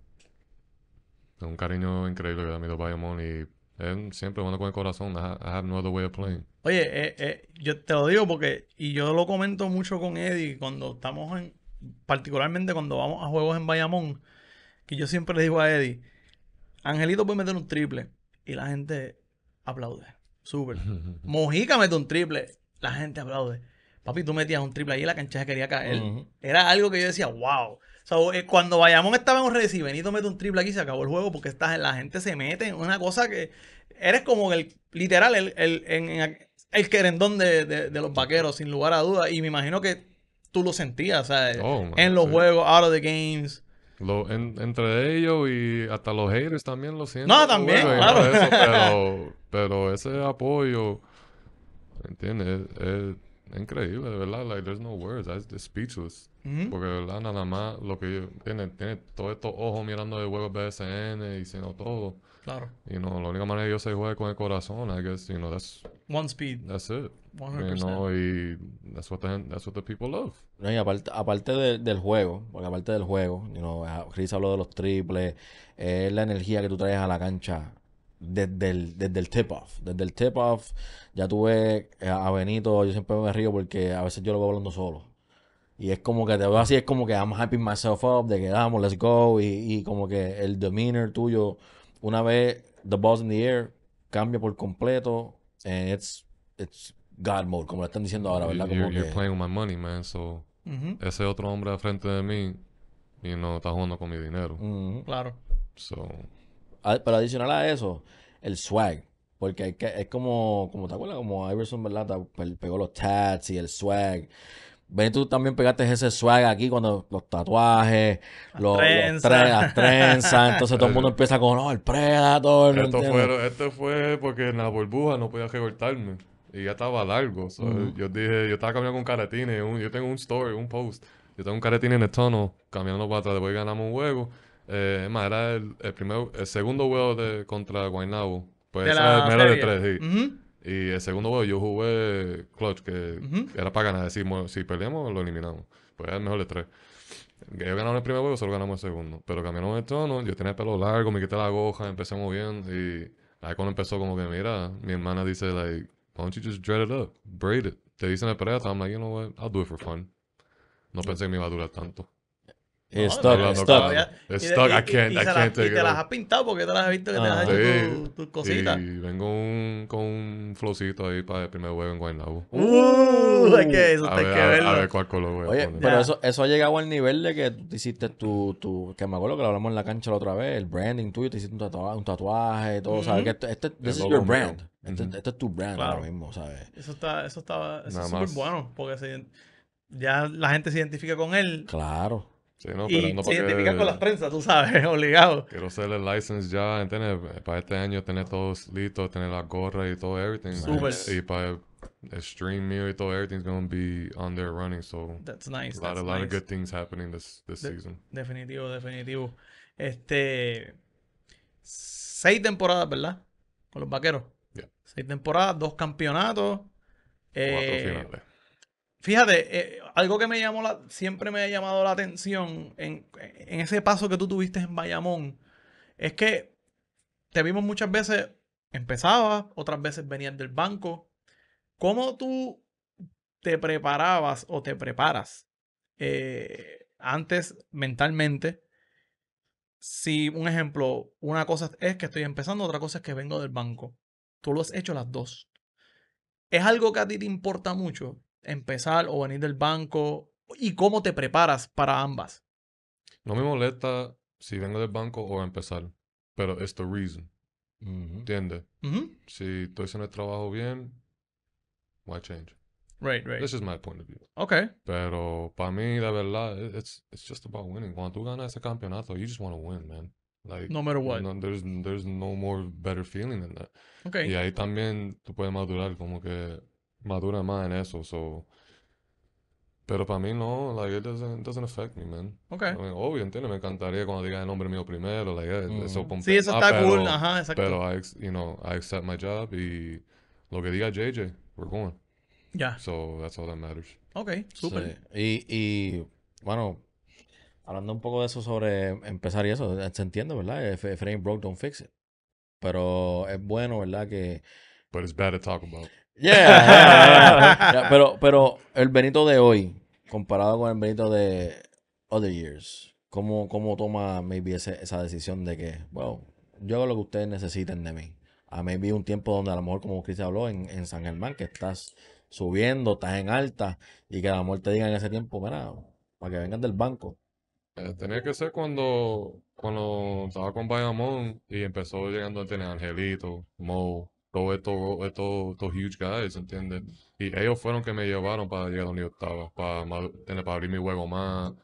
es un cariño increíble que da mi Bayamón y él siempre bueno con el corazón. I, have no other way of playing. Oye, eh, eh, yo te lo digo porque, y yo lo comento mucho con Eddie cuando estamos en, particularmente cuando vamos a juegos en Bayamón, que yo siempre le digo a Eddie, Angelito puede meter un triple y la gente aplaude. Súper. Mojica mete un triple, la gente aplaude. Papi, tú metías un triple ahí y la cancha se quería caer. Era algo que yo decía, wow. O eh, cuando Bayamón estaba en un Vení, Benito mete un triple aquí y se acabó el juego porque la gente se mete en una cosa que eres como el, literal, el, el, el querendón de, de, los vaqueros, sin lugar a dudas. Y me imagino que tú lo sentías, O oh, sea... en los juegos, out of the games. entre ellos y hasta los haters también lo sienten. No, también, claro. pero, ese apoyo, ¿entiendes? Eh, increíble, de verdad, like, there's no words, speechless. Mm-hmm. Porque de verdad, nada más lo que yo, tiene, tiene todos estos ojos mirando el juego BSN y sino todo. Claro. Y no, la única manera que yo sé jugar con el corazón, I guess, you know, that's... One speed. That's it. 100%. You y that's what, the, that's what the people love. No, y aparte, aparte del juego, porque aparte del juego, you know, Chris habló de los triples, es la energía que tú traes a la cancha desde el, desde el tip-off. Desde el tip-off ya tuve eh, a Benito, yo siempre me río porque a veces yo lo veo hablando solo. Y es como que te veo así, es como que I'm hyping myself up, de que vamos, let's go. Y, como que el demeanor tuyo, una vez The Boss in the Air cambia por completo, and it's, it's God mode, como le están diciendo ahora, ¿verdad? Como playing with my money, man. ese otro hombre al frente de mí, y no está jugando con mi dinero. Claro. So, pero adicional a eso, el swag. Porque es, como, como te acuerdas, como Iverson, ¿verdad? pegó los tats y el swag. Ven, tú también pegaste ese swag aquí cuando los tatuajes, los, trenzas. las trenzas. Entonces todo el mundo empieza con, oh, el Predator. Esto, fue, esto fue porque en la burbuja no podía recortarme. Y ya estaba largo. Yo dije, yo estaba caminando con caretines. yo tengo un story, un post. Yo tengo un caretín en el tono, caminando para atrás. Después ganamos un juego. Eh, más, era el, primer, segundo juego de, contra Guaynabo. Pues era el mejor de tres, sí. Y el segundo juego yo jugué Clutch, que era para ganar. si si peleamos lo eliminamos. Pues era el mejor de tres. Yo gané el primer juego, solo ganamos el segundo. Pero cambiaron el tono, yo tenía el pelo largo, me quité la goja, empecé muy bien. Y ahí cuando empezó, como que, mira, mi hermana dice, like, why don't you just dread it up, braid it. Te dicen el perezo, I'm like, you know what, I'll do it for fun. No pensé que me iba a durar tanto. Stock, I can't, I can't Y te las has pintado porque te las has visto que te ah, las has hecho tus cositas. Y vengo con un flocito ahí para el primer juego en Guaynabo. ¡Uh! Es que eso te que verlo. A ver cuál color voy Oye, pero eso, eso ha llegado al nivel de que tú hiciste tu, tu... Que me acuerdo que lo hablamos en la cancha la otra vez. El branding tuyo, te hiciste un tatuaje, todo. ¿Sabes? Que este, este this is your brand. Este, este, es tu brand ahora mismo, ¿sabes? Eso está... Eso estaba, Eso es súper bueno porque ya la gente se identifica con él. Claro. Sí, no, y se identifica con las prensas, tú sabes, obligado. Quiero hacer el license ya, Para este año tener todos listos, tener la gorra y todo, everything. Y para el stream mío y todo, everything's going to be on there running, so... That's nice, A lot, of good things happening this, this season. Definitivo, definitivo. Este... Seis temporadas, ¿verdad? Con los vaqueros. Seis temporadas, dos campeonatos. Cuatro eh, finales. Fíjate, eh, algo que me llamó la, siempre me ha llamado la atención en, ese paso que tú tuviste en Bayamón es que te vimos muchas veces, empezabas, otras veces venías del banco. ¿Cómo tú te preparabas o te preparas eh, antes mentalmente? Si un ejemplo, una cosa es que estoy empezando, otra cosa es que vengo del banco. Tú lo has hecho las dos. ¿Es algo que a ti te importa mucho? empezar o venir del banco y cómo te preparas para ambas. No me molesta si vengo del banco o empezar, pero es la reason. ¿Entiendes? Si estoy haciendo el trabajo bien, why change? Right, right. This is my point of view. Okay. Pero para mí, la verdad, e, it's, it's just about winning. Cuando tú ganas ese campeonato, you just want to win, man. Like, no matter what. No, there's, there's no more better feeling than that. Okay. Y ahí también tú puedes madurar como que madura más en eso, so... Pero para mí no, like, it doesn't, doesn't affect me, man. Okay. I obvio, ¿entiendes? me encantaría cuando diga el nombre mío primero, like, mm. eso Sí, eso está ah, cool, ajá, exacto. Pero, I, you know, I accept my job y lo que diga JJ, we're going. Ya. So, that's all that matters. Ok, super. Y, y, bueno, hablando un poco de eso sobre empezar y eso, eh, se entiende, ¿verdad? If, if it ain't broke, don't fix it. Pero es bueno, ¿verdad? Que... But it's bad to talk about. Yeah, pero, pero el Benito de hoy, comparado con el Benito de Other Years, ¿cómo, cómo toma maybe esa decisión de que, wow, yo hago lo que ustedes necesiten de mí? A maybe un tiempo donde a lo mejor, como Chris habló, en, San Germán, que estás subiendo, estás en alta, y que a lo mejor te digan en ese tiempo, para que vengan del banco. Eh, tenía que ser cuando, cuando estaba con Bayamón y empezó llegando a tener Angelito, Mo, todos estos estos huge guys, ¿entiendes? Y ellos fueron que me llevaron para llegar donde yo estaba, para, para abrir mi juego más,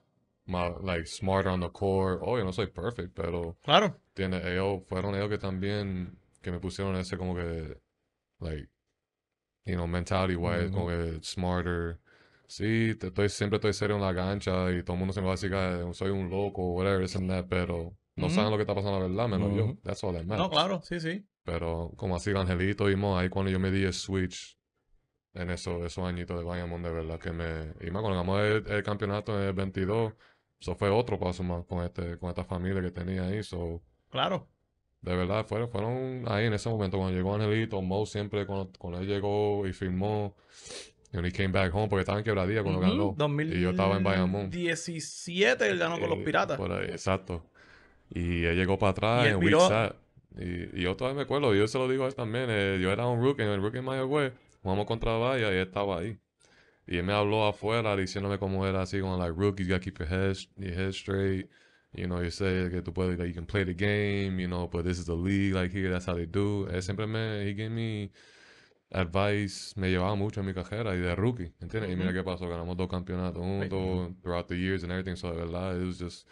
más, like, smarter on the core. Oh, yo no soy perfect, pero... Claro. tiene Ellos fueron ellos que también, que me pusieron ese como que, like, you know, mentality-wise, como que smarter. Sí, te estoy, siempre estoy serio en la gancha y todo el mundo se me va a decir que ah, soy un loco, whatever, pero no saben lo que está pasando, la verdad, menos yo. That's all that matters. No, claro, sí, sí. Pero como así, Angelito y Mo, ahí cuando yo me di el switch en eso, esos añitos de Bayamón, de verdad que me... Y más, cuando ganamos el, campeonato en el 22, eso fue otro paso más con, este, con esta familia que tenía ahí. claro. De verdad, fueron, fueron ahí en ese momento. Cuando llegó Angelito, Mo siempre, cuando, él llegó y firmó, y came back home porque estaba en quebradía cuando ganó. Y yo estaba en Bayamón. 17 él ganó con los eh, Piratas. exacto. Y él llegó para atrás en y, yo todavía me acuerdo, yo se lo digo a él también, eh, yo era un rookie, en el rookie mayor, güey, jugamos contra Valle y él estaba ahí. Y él me habló afuera diciéndome cómo era así, como, like, rookies, you gotta keep your head, your head straight, you know, you say que tú puedes, like, you can play the game, you know, but this is the league, like, here, that's how they do. Él siempre me, he gave me advice, me llevaba mucho en mi cajera, y de rookie, ¿entiendes? Y mira qué pasó, ganamos dos campeonatos juntos, throughout the years and everything, so de verdad, it was just,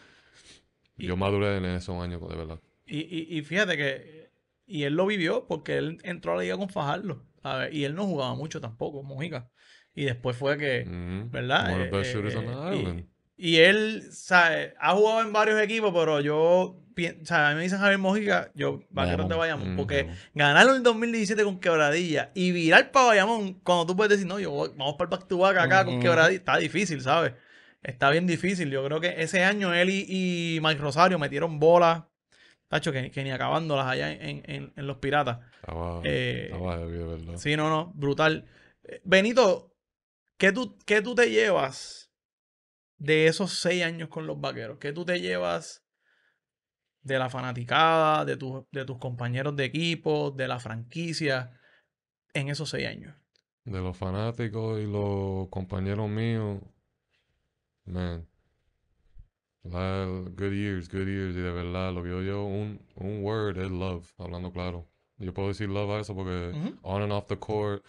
yo maduré en esos años, de verdad. Y, fíjate que. Y él lo vivió porque él entró a la liga con Fajardo. Y él no jugaba mucho tampoco, Mojica. Y después fue que. Mm. ¿Verdad? Eh, eh, eh, y, él, Ha jugado en varios equipos, pero yo. O sea, a mí me dicen Javier Mojica, yo, va a Bayamón. Mm -hmm. Porque ganaron el 2017 con quebradilla y virar para Bayamón, cuando tú puedes decir, no, yo vamos para el back acá con mm. quebradilla, está difícil, ¿sabes? Está bien difícil. Yo creo que ese año él y, y Mike Rosario metieron bolas Tacho, que, que ni acabándolas allá en, Los Piratas. Ah, sí, no, no, brutal. Eh, Benito, ¿qué tú, ¿qué tú te llevas de esos seis años con los vaqueros? ¿Qué tú te llevas de la fanaticada, de, de tus compañeros de equipo, de la franquicia en esos seis años? De los fanáticos y los compañeros míos, man, la, good years, good years. Y de verdad, lo que yo un, un word es love, hablando claro. Yo puedo decir love a eso porque on and off the court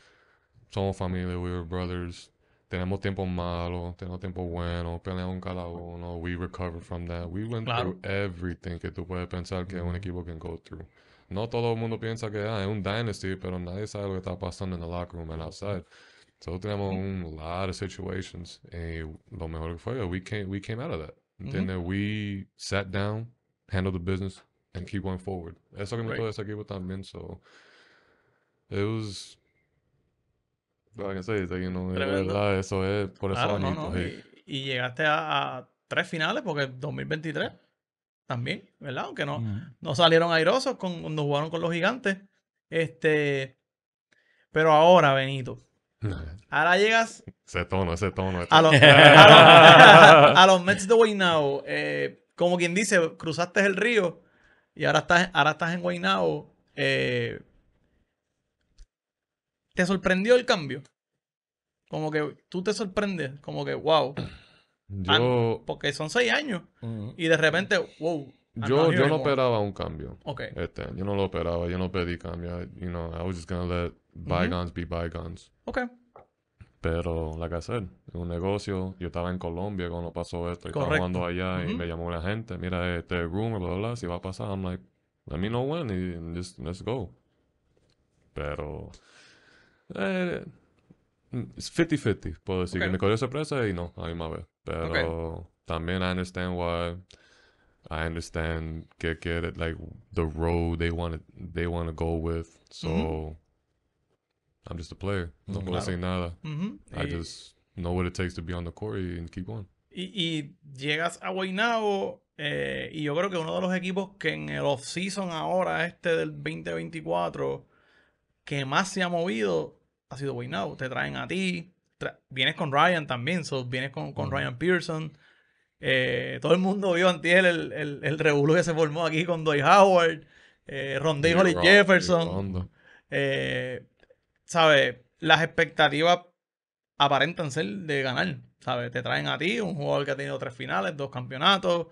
somos familia, we were brothers. Tenemos tiempo malo, tenemos tiempo bueno. peleamos cada uno. We recover from that. We went through everything que tú puedes pensar que un equipo can go through. No todo el mundo piensa que ah, es un dynasty, pero nadie sabe lo que está pasando en la locker room and outside. So tenemos un lot of situations. Y lo mejor que fue, we came, we came out of that. ¿Entiendes? Mm-hmm. We sat down, handled the business, and keep going forward. Eso que me todo ese equipo también, so. It was. Like I you es verdad, eso es. Por eso no, no. Y, y, llegaste a, tres finales, porque 2023 también, ¿verdad? Aunque no, mm-hmm. no salieron airosos con, cuando jugaron con los gigantes. Este. Pero ahora, Benito Ahora llegas. Ese tono, ese tono. A, los, a, de Guaynao. Eh, como quien dice, cruzaste el río y ahora estás, ahora estás en Guainao. Eh, ¿Te sorprendió el cambio? Como que tú te sorprendes, como que wow. Ah, porque son seis años. Y de repente, wow. yo, yo no esperaba un cambio. Este, yo no lo esperaba, yo no pedí cambio. You know, I was just gonna let Mm-hmm. Bygones be bygones. Okay. Pero like I said, un negocio. Yo estaba en Colombia cuando pasó esto. estaba jugando allá y mm-hmm. me llamó la gente. Mira, este rumor, bla, bla, bla. Si va a pasar, I'm like, let me know when y just let's go. Pero. Eh, es 50-50, puedo decir. Que me cogió sorpresa y no, a mí me vez. Pero también I understand why. I understand que quiere, like, the road they want to they to go with. So. Mm-hmm. I'm just a player. No puedo nada. I y, just know what it takes to be on the court and keep going. Y, llegas a Guaynabo eh, y yo creo que uno de los equipos que en el off-season ahora, este del 2024, que más se ha movido ha sido Guaynabo. Te traen a ti, vienes con Ryan también, so, vienes con, Ryan Pearson. Eh, todo el mundo vio ante el, el, que se formó aquí con Dwight Howard, eh, Jefferson. Eh, ¿sabes? Las expectativas aparentan ser de ganar, ¿sabes? Te traen a ti un jugador que ha tenido tres finales, dos campeonatos,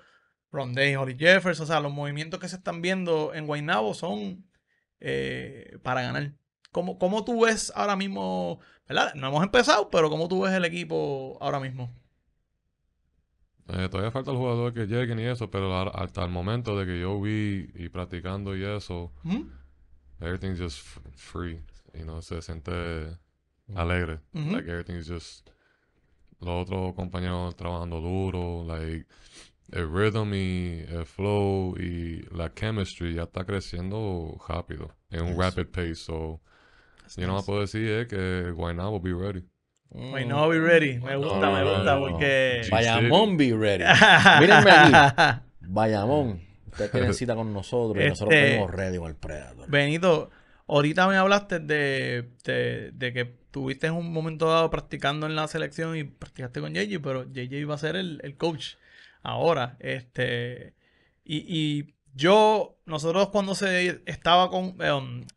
Rondé y Holly Jeffers, o sea, los movimientos que se están viendo en Guaynabo son eh, para ganar. ¿Cómo, tú ves ahora mismo, verdad? No hemos empezado, pero ¿cómo tú ves el equipo ahora mismo? Eh, todavía falta el jugador que lleguen y eso, pero hasta el momento de que yo vi y practicando y eso, everything's just free you know, se siente alegre. Like, everything is just los otros compañeros trabajando duro, like el rhythm y el flow y la chemistry ya está creciendo rápido, en un rapid pace. So, yo no me puedo decir eh, que Guaynabo be ready. Guaynabo mm. be ready. Me gusta, me gusta porque... Bayamón be ready. Mírenme aquí. Bayamón. Usted tiene cita con nosotros y nosotros este tenemos ready con el Predator. Venido... Ahorita me hablaste de, que tuviste en un momento dado practicando en la selección y practicaste con JJ, pero JJ iba a ser el, coach ahora. Este, y, yo, nosotros cuando se estaba con,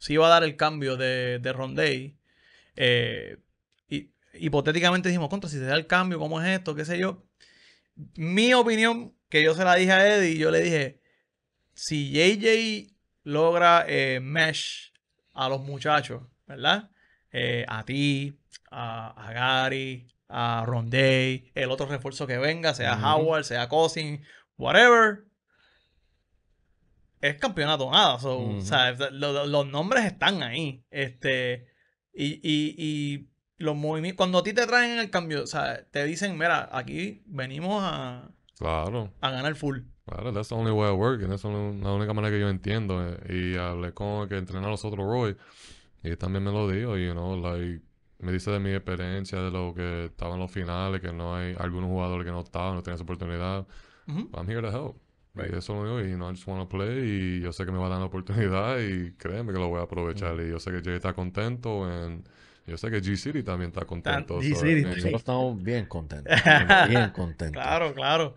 iba a dar el cambio de, de eh, hipotéticamente dijimos, contra, si se da el cambio, ¿cómo es esto? ¿Qué sé yo? Mi opinión, que yo se la dije a Eddie, yo le dije, si JJ logra eh, mesh a los muchachos, ¿verdad? Eh, a ti, a, Gary, a Rondé, el otro refuerzo que venga, sea Howard, sea Cousin, whatever. Es campeonato nada. o sea, los nombres están ahí. Este, y, los movimientos. Cuando a ti te traen el cambio, te dicen, mira, aquí venimos a, claro. a ganar full. Claro, that's the only way of working, es la única manera que yo entiendo. Eh, y hablé con el que entrenar a los otros Roy, y también me lo dijo, you know, like, me dice de mi experiencia, de lo que estaba en los finales, que no hay algunos jugadores que no estaban, no tenían esa oportunidad. I'm here to help. Y eso es lo you know, I just want to play, y yo sé que me va a dar la oportunidad, y créeme que lo voy a aprovechar, y yo sé que Jay está contento, y yo sé que G-City también está contento. G-City, eh, Nosotros estamos bien contentos, bien contentos. claro, claro.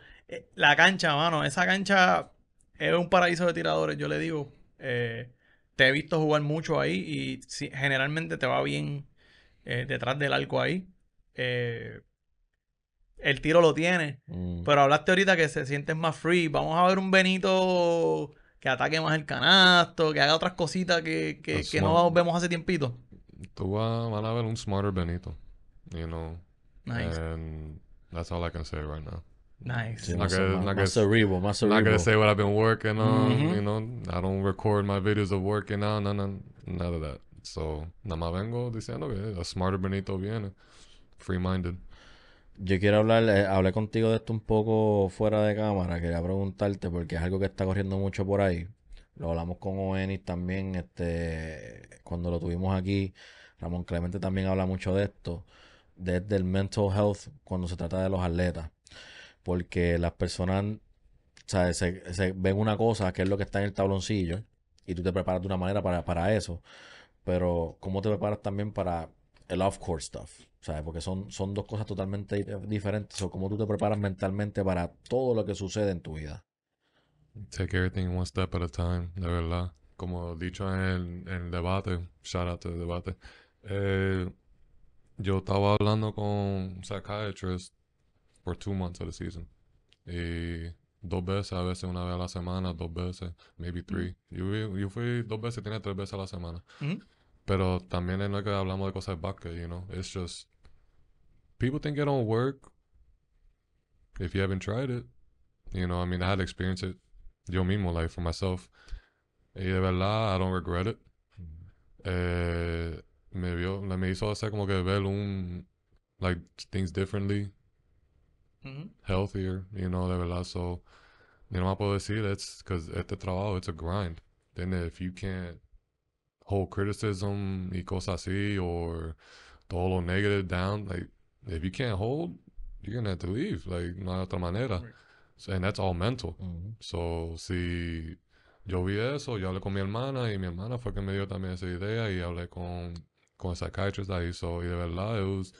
La cancha, mano, esa cancha es un paraíso de tiradores, yo le digo. Eh, te he visto jugar mucho ahí y generalmente te va bien eh, detrás del arco ahí. Eh, el tiro lo tiene, mm. pero hablaste ahorita que se sientes más free. Vamos a ver un Benito que ataque más el canasto, que haga otras cositas que, pues no vemos hace tiempito. Tú vas, a ver un smarter Benito, you know. Nice. that's all I can say right now. Nice. más cerebral, cerebral. videos of working nada más vengo diciendo que a smarter Benito viene, free minded. Yo quiero hablar, eh, hablé contigo de esto un poco fuera de cámara. Quería preguntarte porque es algo que está corriendo mucho por ahí. Lo hablamos con Oenis también, este, cuando lo tuvimos aquí. Ramón Clemente también habla mucho de esto, desde el mental health cuando se trata de los atletas porque las personas se, se, ven una cosa que es lo que está en el tabloncillo y tú te preparas de una manera para, para eso, pero cómo te preparas también para el off-court stuff, ¿sabes? Porque son, son dos cosas totalmente diferentes, o cómo tú te preparas mentalmente para todo lo que sucede en tu vida. Take everything one step at a time, de verdad. Como he dicho en el, debate, shout out to debate, eh, yo estaba hablando con un psychiatrist por two months of the season. Eh, dos veces, a veces una vez a la semana, dos veces, maybe three. Mm-hmm. Yo, yo fui dos veces, tenía tres veces a la semana. Mm -hmm. Pero también no es que hablamos de cosas de básquet, you know. It's just, people think it don't work if you haven't tried it. You know, I mean, I had experienced it yo mismo, like for myself. Y de verdad, I don't regret it. Mm -hmm. eh, me vio, me hizo hacer como que ver un, like, things differently. healthier, you know, de verdad. So, you ...no me puedo decir that's because este trabajo, it's a grind. Then if you can't hold criticism y cosas así or todo lo negative down, like, if you can't hold, you're going to have to leave. Like, no hay otra manera. So, and that's all mental. So, si yo vi eso, yo hablé con mi hermana y mi hermana fue que me dio también esa idea y hablé con, con psychiatrist ahí. So, y de verdad, it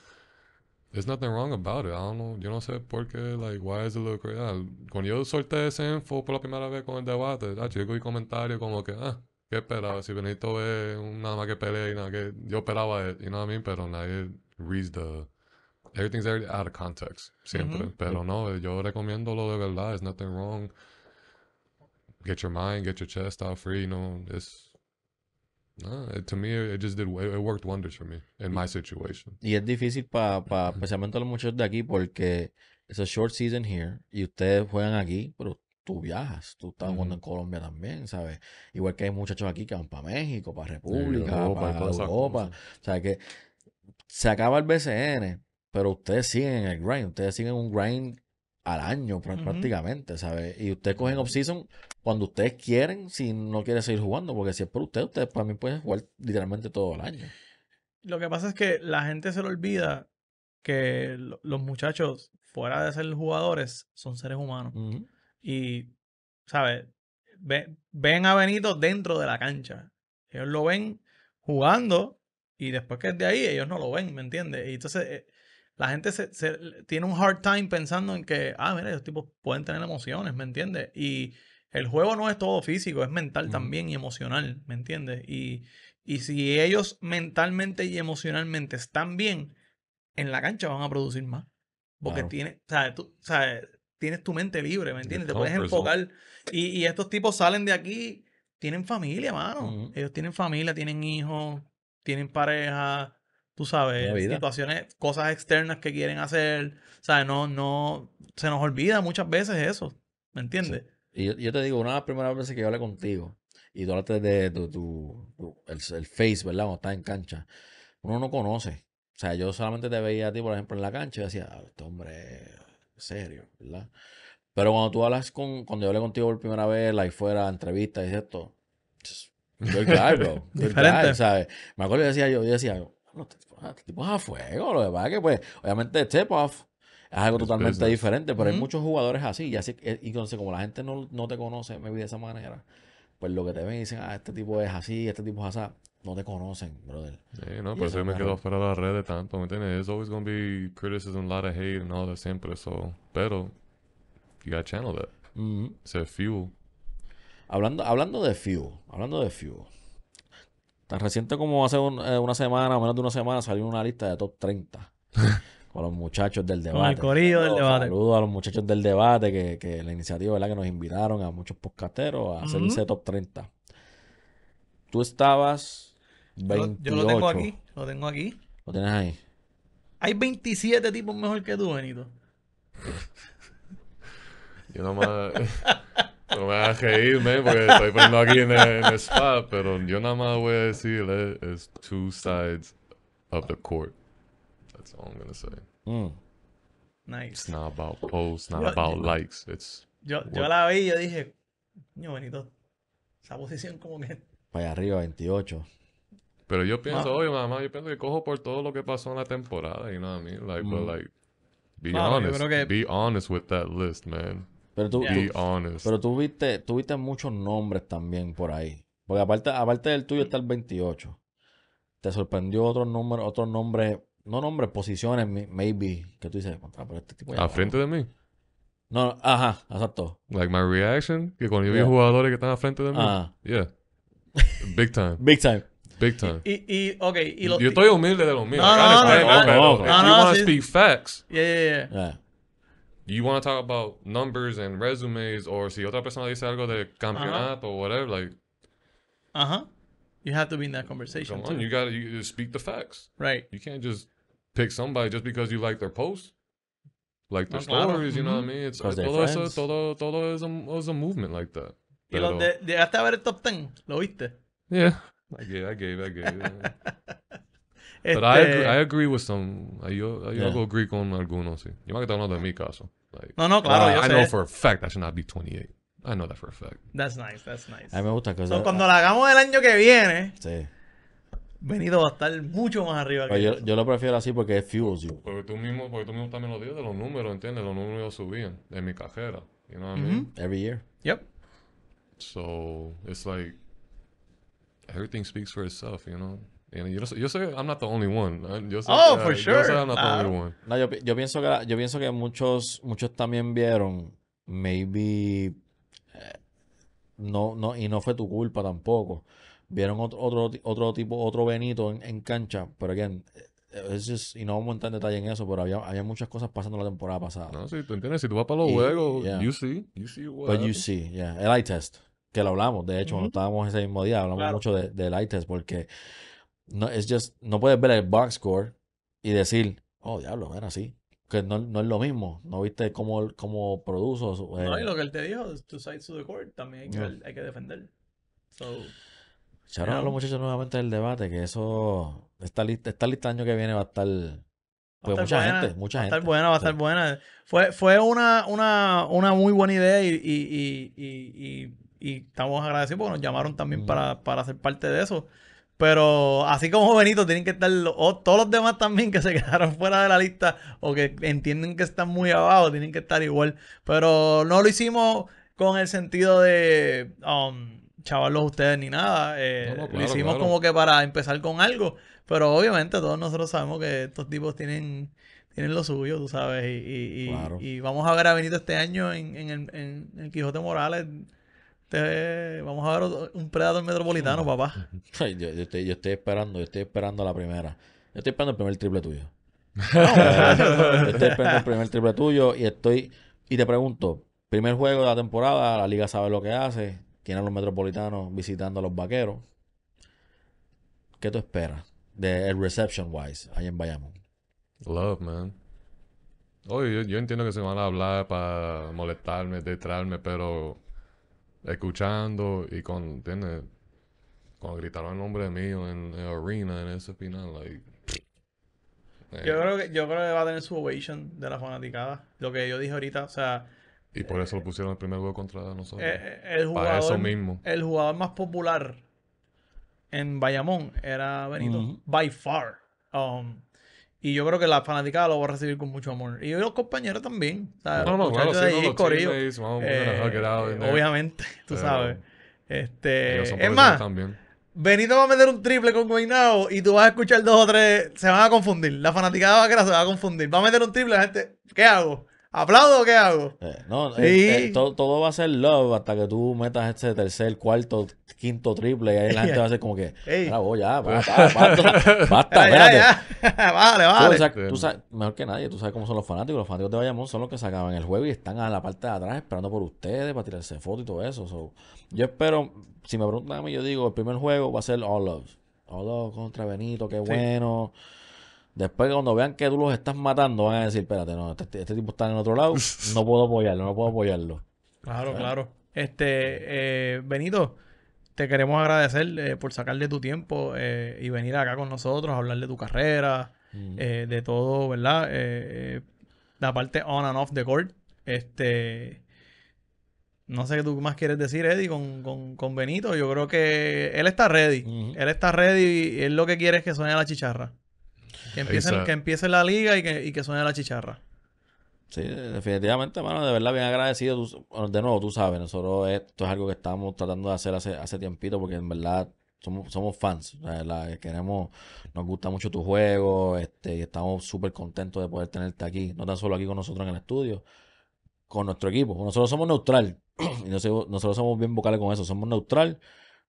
There's nothing wrong about it. I don't know. Yo no sé por qué, like, why is it look crazy? Ah, cuando yo solté ese info por la primera vez con el debate, ah, yo vi comentarios como que, ah, ¿qué esperaba? Si Benito ve nada más que pelea y nada que. Yo esperaba, it, you know what I mean? Pero nadie reads the. Everything's already out of context, siempre. Mm -hmm. Pero no, yo recomiendo lo de verdad. There's nothing wrong. Get your mind, get your chest out free, you know. It's, eh, to it just worked wonders for me Y es difícil para, pa, especialmente los muchachos de aquí, porque es a short season here y ustedes juegan aquí, pero tú viajas, tú estás jugando en Colombia también, ¿sabes? Igual que hay muchachos aquí que van para México, para República, para Europa. O sea, que se acaba el BCN, pero ustedes siguen en el grind, ustedes siguen un grind al año prácticamente, ¿sabes? Y ustedes cogen off-season cuando ustedes quieren, si no quieren seguir jugando, porque si es por ustedes, ustedes para mí pueden jugar literalmente todo el año. Lo que pasa es que la gente se le olvida que los muchachos, fuera de ser jugadores, son seres humanos. Y, ¿sabes? Ven, ven a Benito dentro de la cancha. Ellos lo ven jugando y después que es de ahí, ellos no lo ven, ¿me entiendes? Y entonces eh, la gente se, tiene un hard time pensando en que, ah, mira, esos tipos pueden tener emociones, ¿me entiendes? Y el juego no es todo físico, es mental también y emocional, ¿me entiendes? Y, si ellos mentalmente y emocionalmente están bien, en la cancha van a producir más. Porque tiene, tú, tienes tu mente libre, ¿me entiendes? Te puedes enfocar. Y, y, estos tipos salen de aquí, tienen familia, mano. Ellos tienen familia, tienen hijos, tienen pareja, Tú sabes, situaciones, cosas externas que quieren hacer. ¿sabes? no, no, se nos olvida muchas veces eso. ¿Me entiendes? Y yo, te digo, una de las primeras veces que yo hablé contigo, y tú hablaste de tu, el, el, face, ¿verdad? Cuando estás en cancha, uno no conoce. O sea, yo solamente te veía a ti, por ejemplo, en la cancha y decía, ah, este hombre serio, ¿verdad? Pero cuando tú hablas con, cuando yo hablé contigo por primera vez, la fuera, entrevista y esto, yo claro, Me acuerdo que decía yo, yo decía, este tipo es a fuego. Lo que pasa es que, pues, obviamente, step off es algo totalmente diferente, pero hay muchos jugadores así. Y así, y entonces, como la gente no, no te conoce, me vi de esa manera, pues lo que te ven y dicen, ah, este tipo es así, este tipo es así. No te conocen, brother. Sí, no, por eso me quedo fuera de las redes tanto, ¿me entiendes? There's always going to be criticism, a lot of hate and all that siempre, so... Pero, you gotta channel that. It's fuel. Hablando, hablando de fuel, hablando de fuel. Tan reciente como hace eh, una semana o menos de una semana salió una lista de top 30 con los muchachos del debate. Con el del debate. Saludos a los muchachos del debate que, la iniciativa ¿verdad? que nos invitaron a muchos poscateros a hacer ese top 30. Tú estabas 28. Yo, lo tengo aquí, lo tengo aquí. Lo tienes ahí. Hay 27 tipos mejor que tú, Benito. yo nomás... No me hagas porque estoy poniendo aquí en el, en spot, pero yo nada más voy a decir es two sides of the court. That's all I'm to say. Mm. Nice. It's not about posts, not yo, about likes. It's yo, yo la vi y yo dije, niño bonito, esa posición como que... Para arriba, 28. Pero yo pienso, ah. oye, mamá, yo pienso que cojo por todo lo que pasó en la temporada, you know what I mean? Like, but mm. like, be honest, be honest with that list, man. Pero tú, viste, muchos nombres también por ahí. Porque aparte, aparte del tuyo está el 28. Te sorprendió otro número otros nombres, no nombres, posiciones, maybe, que tú dices, contra, este tipo. ¿A frente de mí? No, ajá, exacto. Like my reaction, que cuando yo vi jugadores que están a frente de mí. Ajá. Ah. Yeah. Big time. Big time. Big time. Y, y, okay, y yo estoy humilde de los míos. No, no, no, no, no, no, no, no, no, no, no, no, no, no, no, no, you want to talk about numbers and resumes, or si otra persona dice algo de campeonato uh-huh. or whatever, like. Uh huh. You have to be in that conversation. Come on, too. you gotta you speak the facts. Right. You can't just pick somebody just because you like their post, like their no, stories. You know mm-hmm. what I mm-hmm. mean? It's eh, todo eso, todo todo es un, es movement like that. Y de, ver el top ten, lo viste? Yeah, I gave, I gave, I gave. Pero este- I, agree with some. Yo, yo yeah. agree con algunos, sí. Yo me estoy hablando de mi caso. no, no, claro, uh, yo I sé. know for a fact I should not be 28. I know that for a fact. That's nice, that's nice. A mí me gusta que so, Cuando la hagamos el año que viene, sí. Venido a estar mucho más arriba que pues yo, yo lo prefiero así porque es fuels you. Porque tú mismo, porque tú mismo también lo dices de los números, ¿entiendes? Los números subían en mi cajera. You know mm-hmm. Every year. Yep. So, it's like, everything speaks for itself, you know? yo, yo sé, I'm not the only one. Yo sé, oh, for sure. Yo No, yo, yo, pienso que, yo pienso que muchos, muchos también vieron, maybe, eh, no, no, y no fue tu culpa tampoco. Vieron otro, otro, otro tipo, otro Benito en, en cancha, pero again, eh, Just, y no vamos a entrar en detalle en eso, pero había, había muchas cosas pasando la temporada pasada. No, sí, tú entiendes. Si tú vas para los juegos, you see. You see what But you see, yeah. El eye test, que lo hablamos. De hecho, cuando estábamos ese mismo día, hablamos mucho del eye test, porque no, es just, no puedes ver el box score y decir, oh diablo, era así. Que no, no, es lo mismo. No viste cómo, cómo produjo. Eh? No, y lo que él te dijo, two sides to the court, también hay que, defender. So, Echaron a los muchachos nuevamente del debate, que eso, está lista, el año que viene va a estar... Pues mucha gente, mucha va gente. a estar buena, va a estar buena. Fue, fue una, una, una muy buena idea y, y, estamos agradecidos porque nos llamaron también para, para ser parte de eso. Pero así como Benito, tienen que estar todos los demás también que se quedaron fuera de la lista o que entienden que están muy abajo, tienen que estar igual. Pero no lo hicimos con el sentido de um, chavalos ustedes ni nada. Eh, lo hicimos como que para empezar con algo. Pero obviamente todos nosotros sabemos que estos tipos tienen, tienen lo suyo, tú sabes. Y, y, vamos a ver a Benito este año en, en, el, en el Quijote Morales este, vamos a ver un predador metropolitano, papá. Yo, estoy, esperando, yo estoy esperando la primera. Yo estoy esperando el primer triple tuyo. yo estoy esperando el primer triple tuyo y estoy. Y te pregunto, primer juego de la temporada, la liga sabe lo que hace, Tienen a los metropolitanos visitando a los vaqueros. ¿Qué tú esperas De el reception wise ahí en Bayamón? Love, man. Oye, yo, entiendo que se van a hablar para molestarme, detrarme, pero escuchando y con, ¿entiendes? Cuando gritaron el nombre mío en, la Arena, en ese final, like... Eh. Yo creo, que, yo creo va a tener su ovation de la fanaticada. Lo que yo dije ahorita, o sea... Y por eso lo pusieron el primer juego contra nosotros. Eh, eh, el jugador, El jugador más popular en Bayamón era Benito. By far. Um, y yo creo que la fanaticada lo va a recibir con mucho amor. Y los compañeros también. No, no, eh, obviamente, tú sabes. Este, es más, también. Benito va a meter un triple con Guaynao y tú vas a escuchar dos o tres, se van a confundir. La fanaticada va a se va a confundir. Va a meter un triple, la gente, ¿qué hago? ¿Aplaudo o qué hago? Eh, no, eh, eh, todo, va a ser love hasta que tú metas este tercer, cuarto, quinto triple y ahí la gente va a ser como que, bravo, ya, pues, basta, basta, vale, vale. mejor que nadie, tú sabes cómo son los fanáticos. Los fanáticos de Bayamón son los que sacaban el juego y están a la parte de atrás esperando por ustedes para tirarse fotos y todo eso. yo espero, si me preguntan a mí, yo digo, el primer juego va a ser All Love. All Love contra Benito, qué bueno. Después, cuando vean que tú los estás matando, van a decir: Espérate, no, este, este tipo está en otro lado, no puedo apoyarlo, no puedo apoyarlo. Claro, claro. Este, eh, Benito, te queremos agradecer eh, por sacarle tu tiempo eh, y venir acá con nosotros, a hablar de tu carrera, mm. de todo, ¿verdad? la parte on and off the court. Este. No sé qué tú más quieres decir, Eddie, con, Benito. Yo creo que él está ready. Él está ready y él lo que quiere es que suene la chicharra. Que empiece, que empiece la liga y que, y suene la chicharra. Sí, definitivamente, mano, de verdad bien agradecido. de nuevo, tú sabes, nosotros esto es algo que estamos tratando de hacer hace, hace tiempito porque en verdad somos, somos fans. Queremos, nos gusta mucho tu juego este, y estamos súper contentos de poder tenerte aquí. No tan solo aquí con nosotros en el estudio, con nuestro equipo. Nosotros somos neutral y nosotros, nosotros somos bien vocales con eso. Somos neutral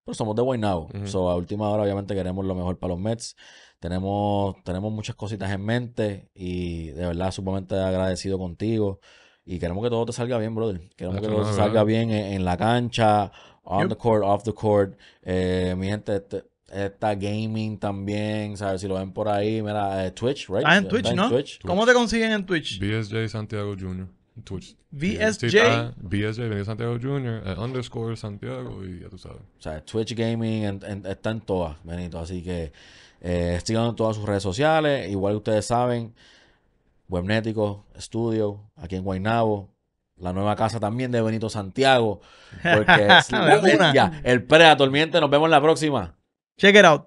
pero pues somos de Guaynabo. So, a última hora, obviamente, queremos lo mejor para los Mets. Tenemos, tenemos muchas cositas en mente y de verdad, sumamente agradecido contigo. Y queremos que todo te salga bien, brother. Queremos que todo te salga bien en, la cancha, on the court, off the court. Eh, mi gente, está gaming también, ¿sabes? Si lo ven por ahí, mira, eh, Twitch, right? Ah, en eh, Twitch, ¿no? ¿Cómo te consiguen en Twitch? BSJ Santiago Jr. Twitch. VSJ. Benito Santiago eh, underscore Santiago, y ya tú sabes. O sea, Twitch Gaming está en todas, Benito. Así que eh, sigan en todas sus redes sociales. Igual ustedes saben, Webnético Studio, aquí en Guaynabo. La nueva casa también de Benito Santiago. Porque es la, el Predator miente. Nos vemos la próxima. Check it out.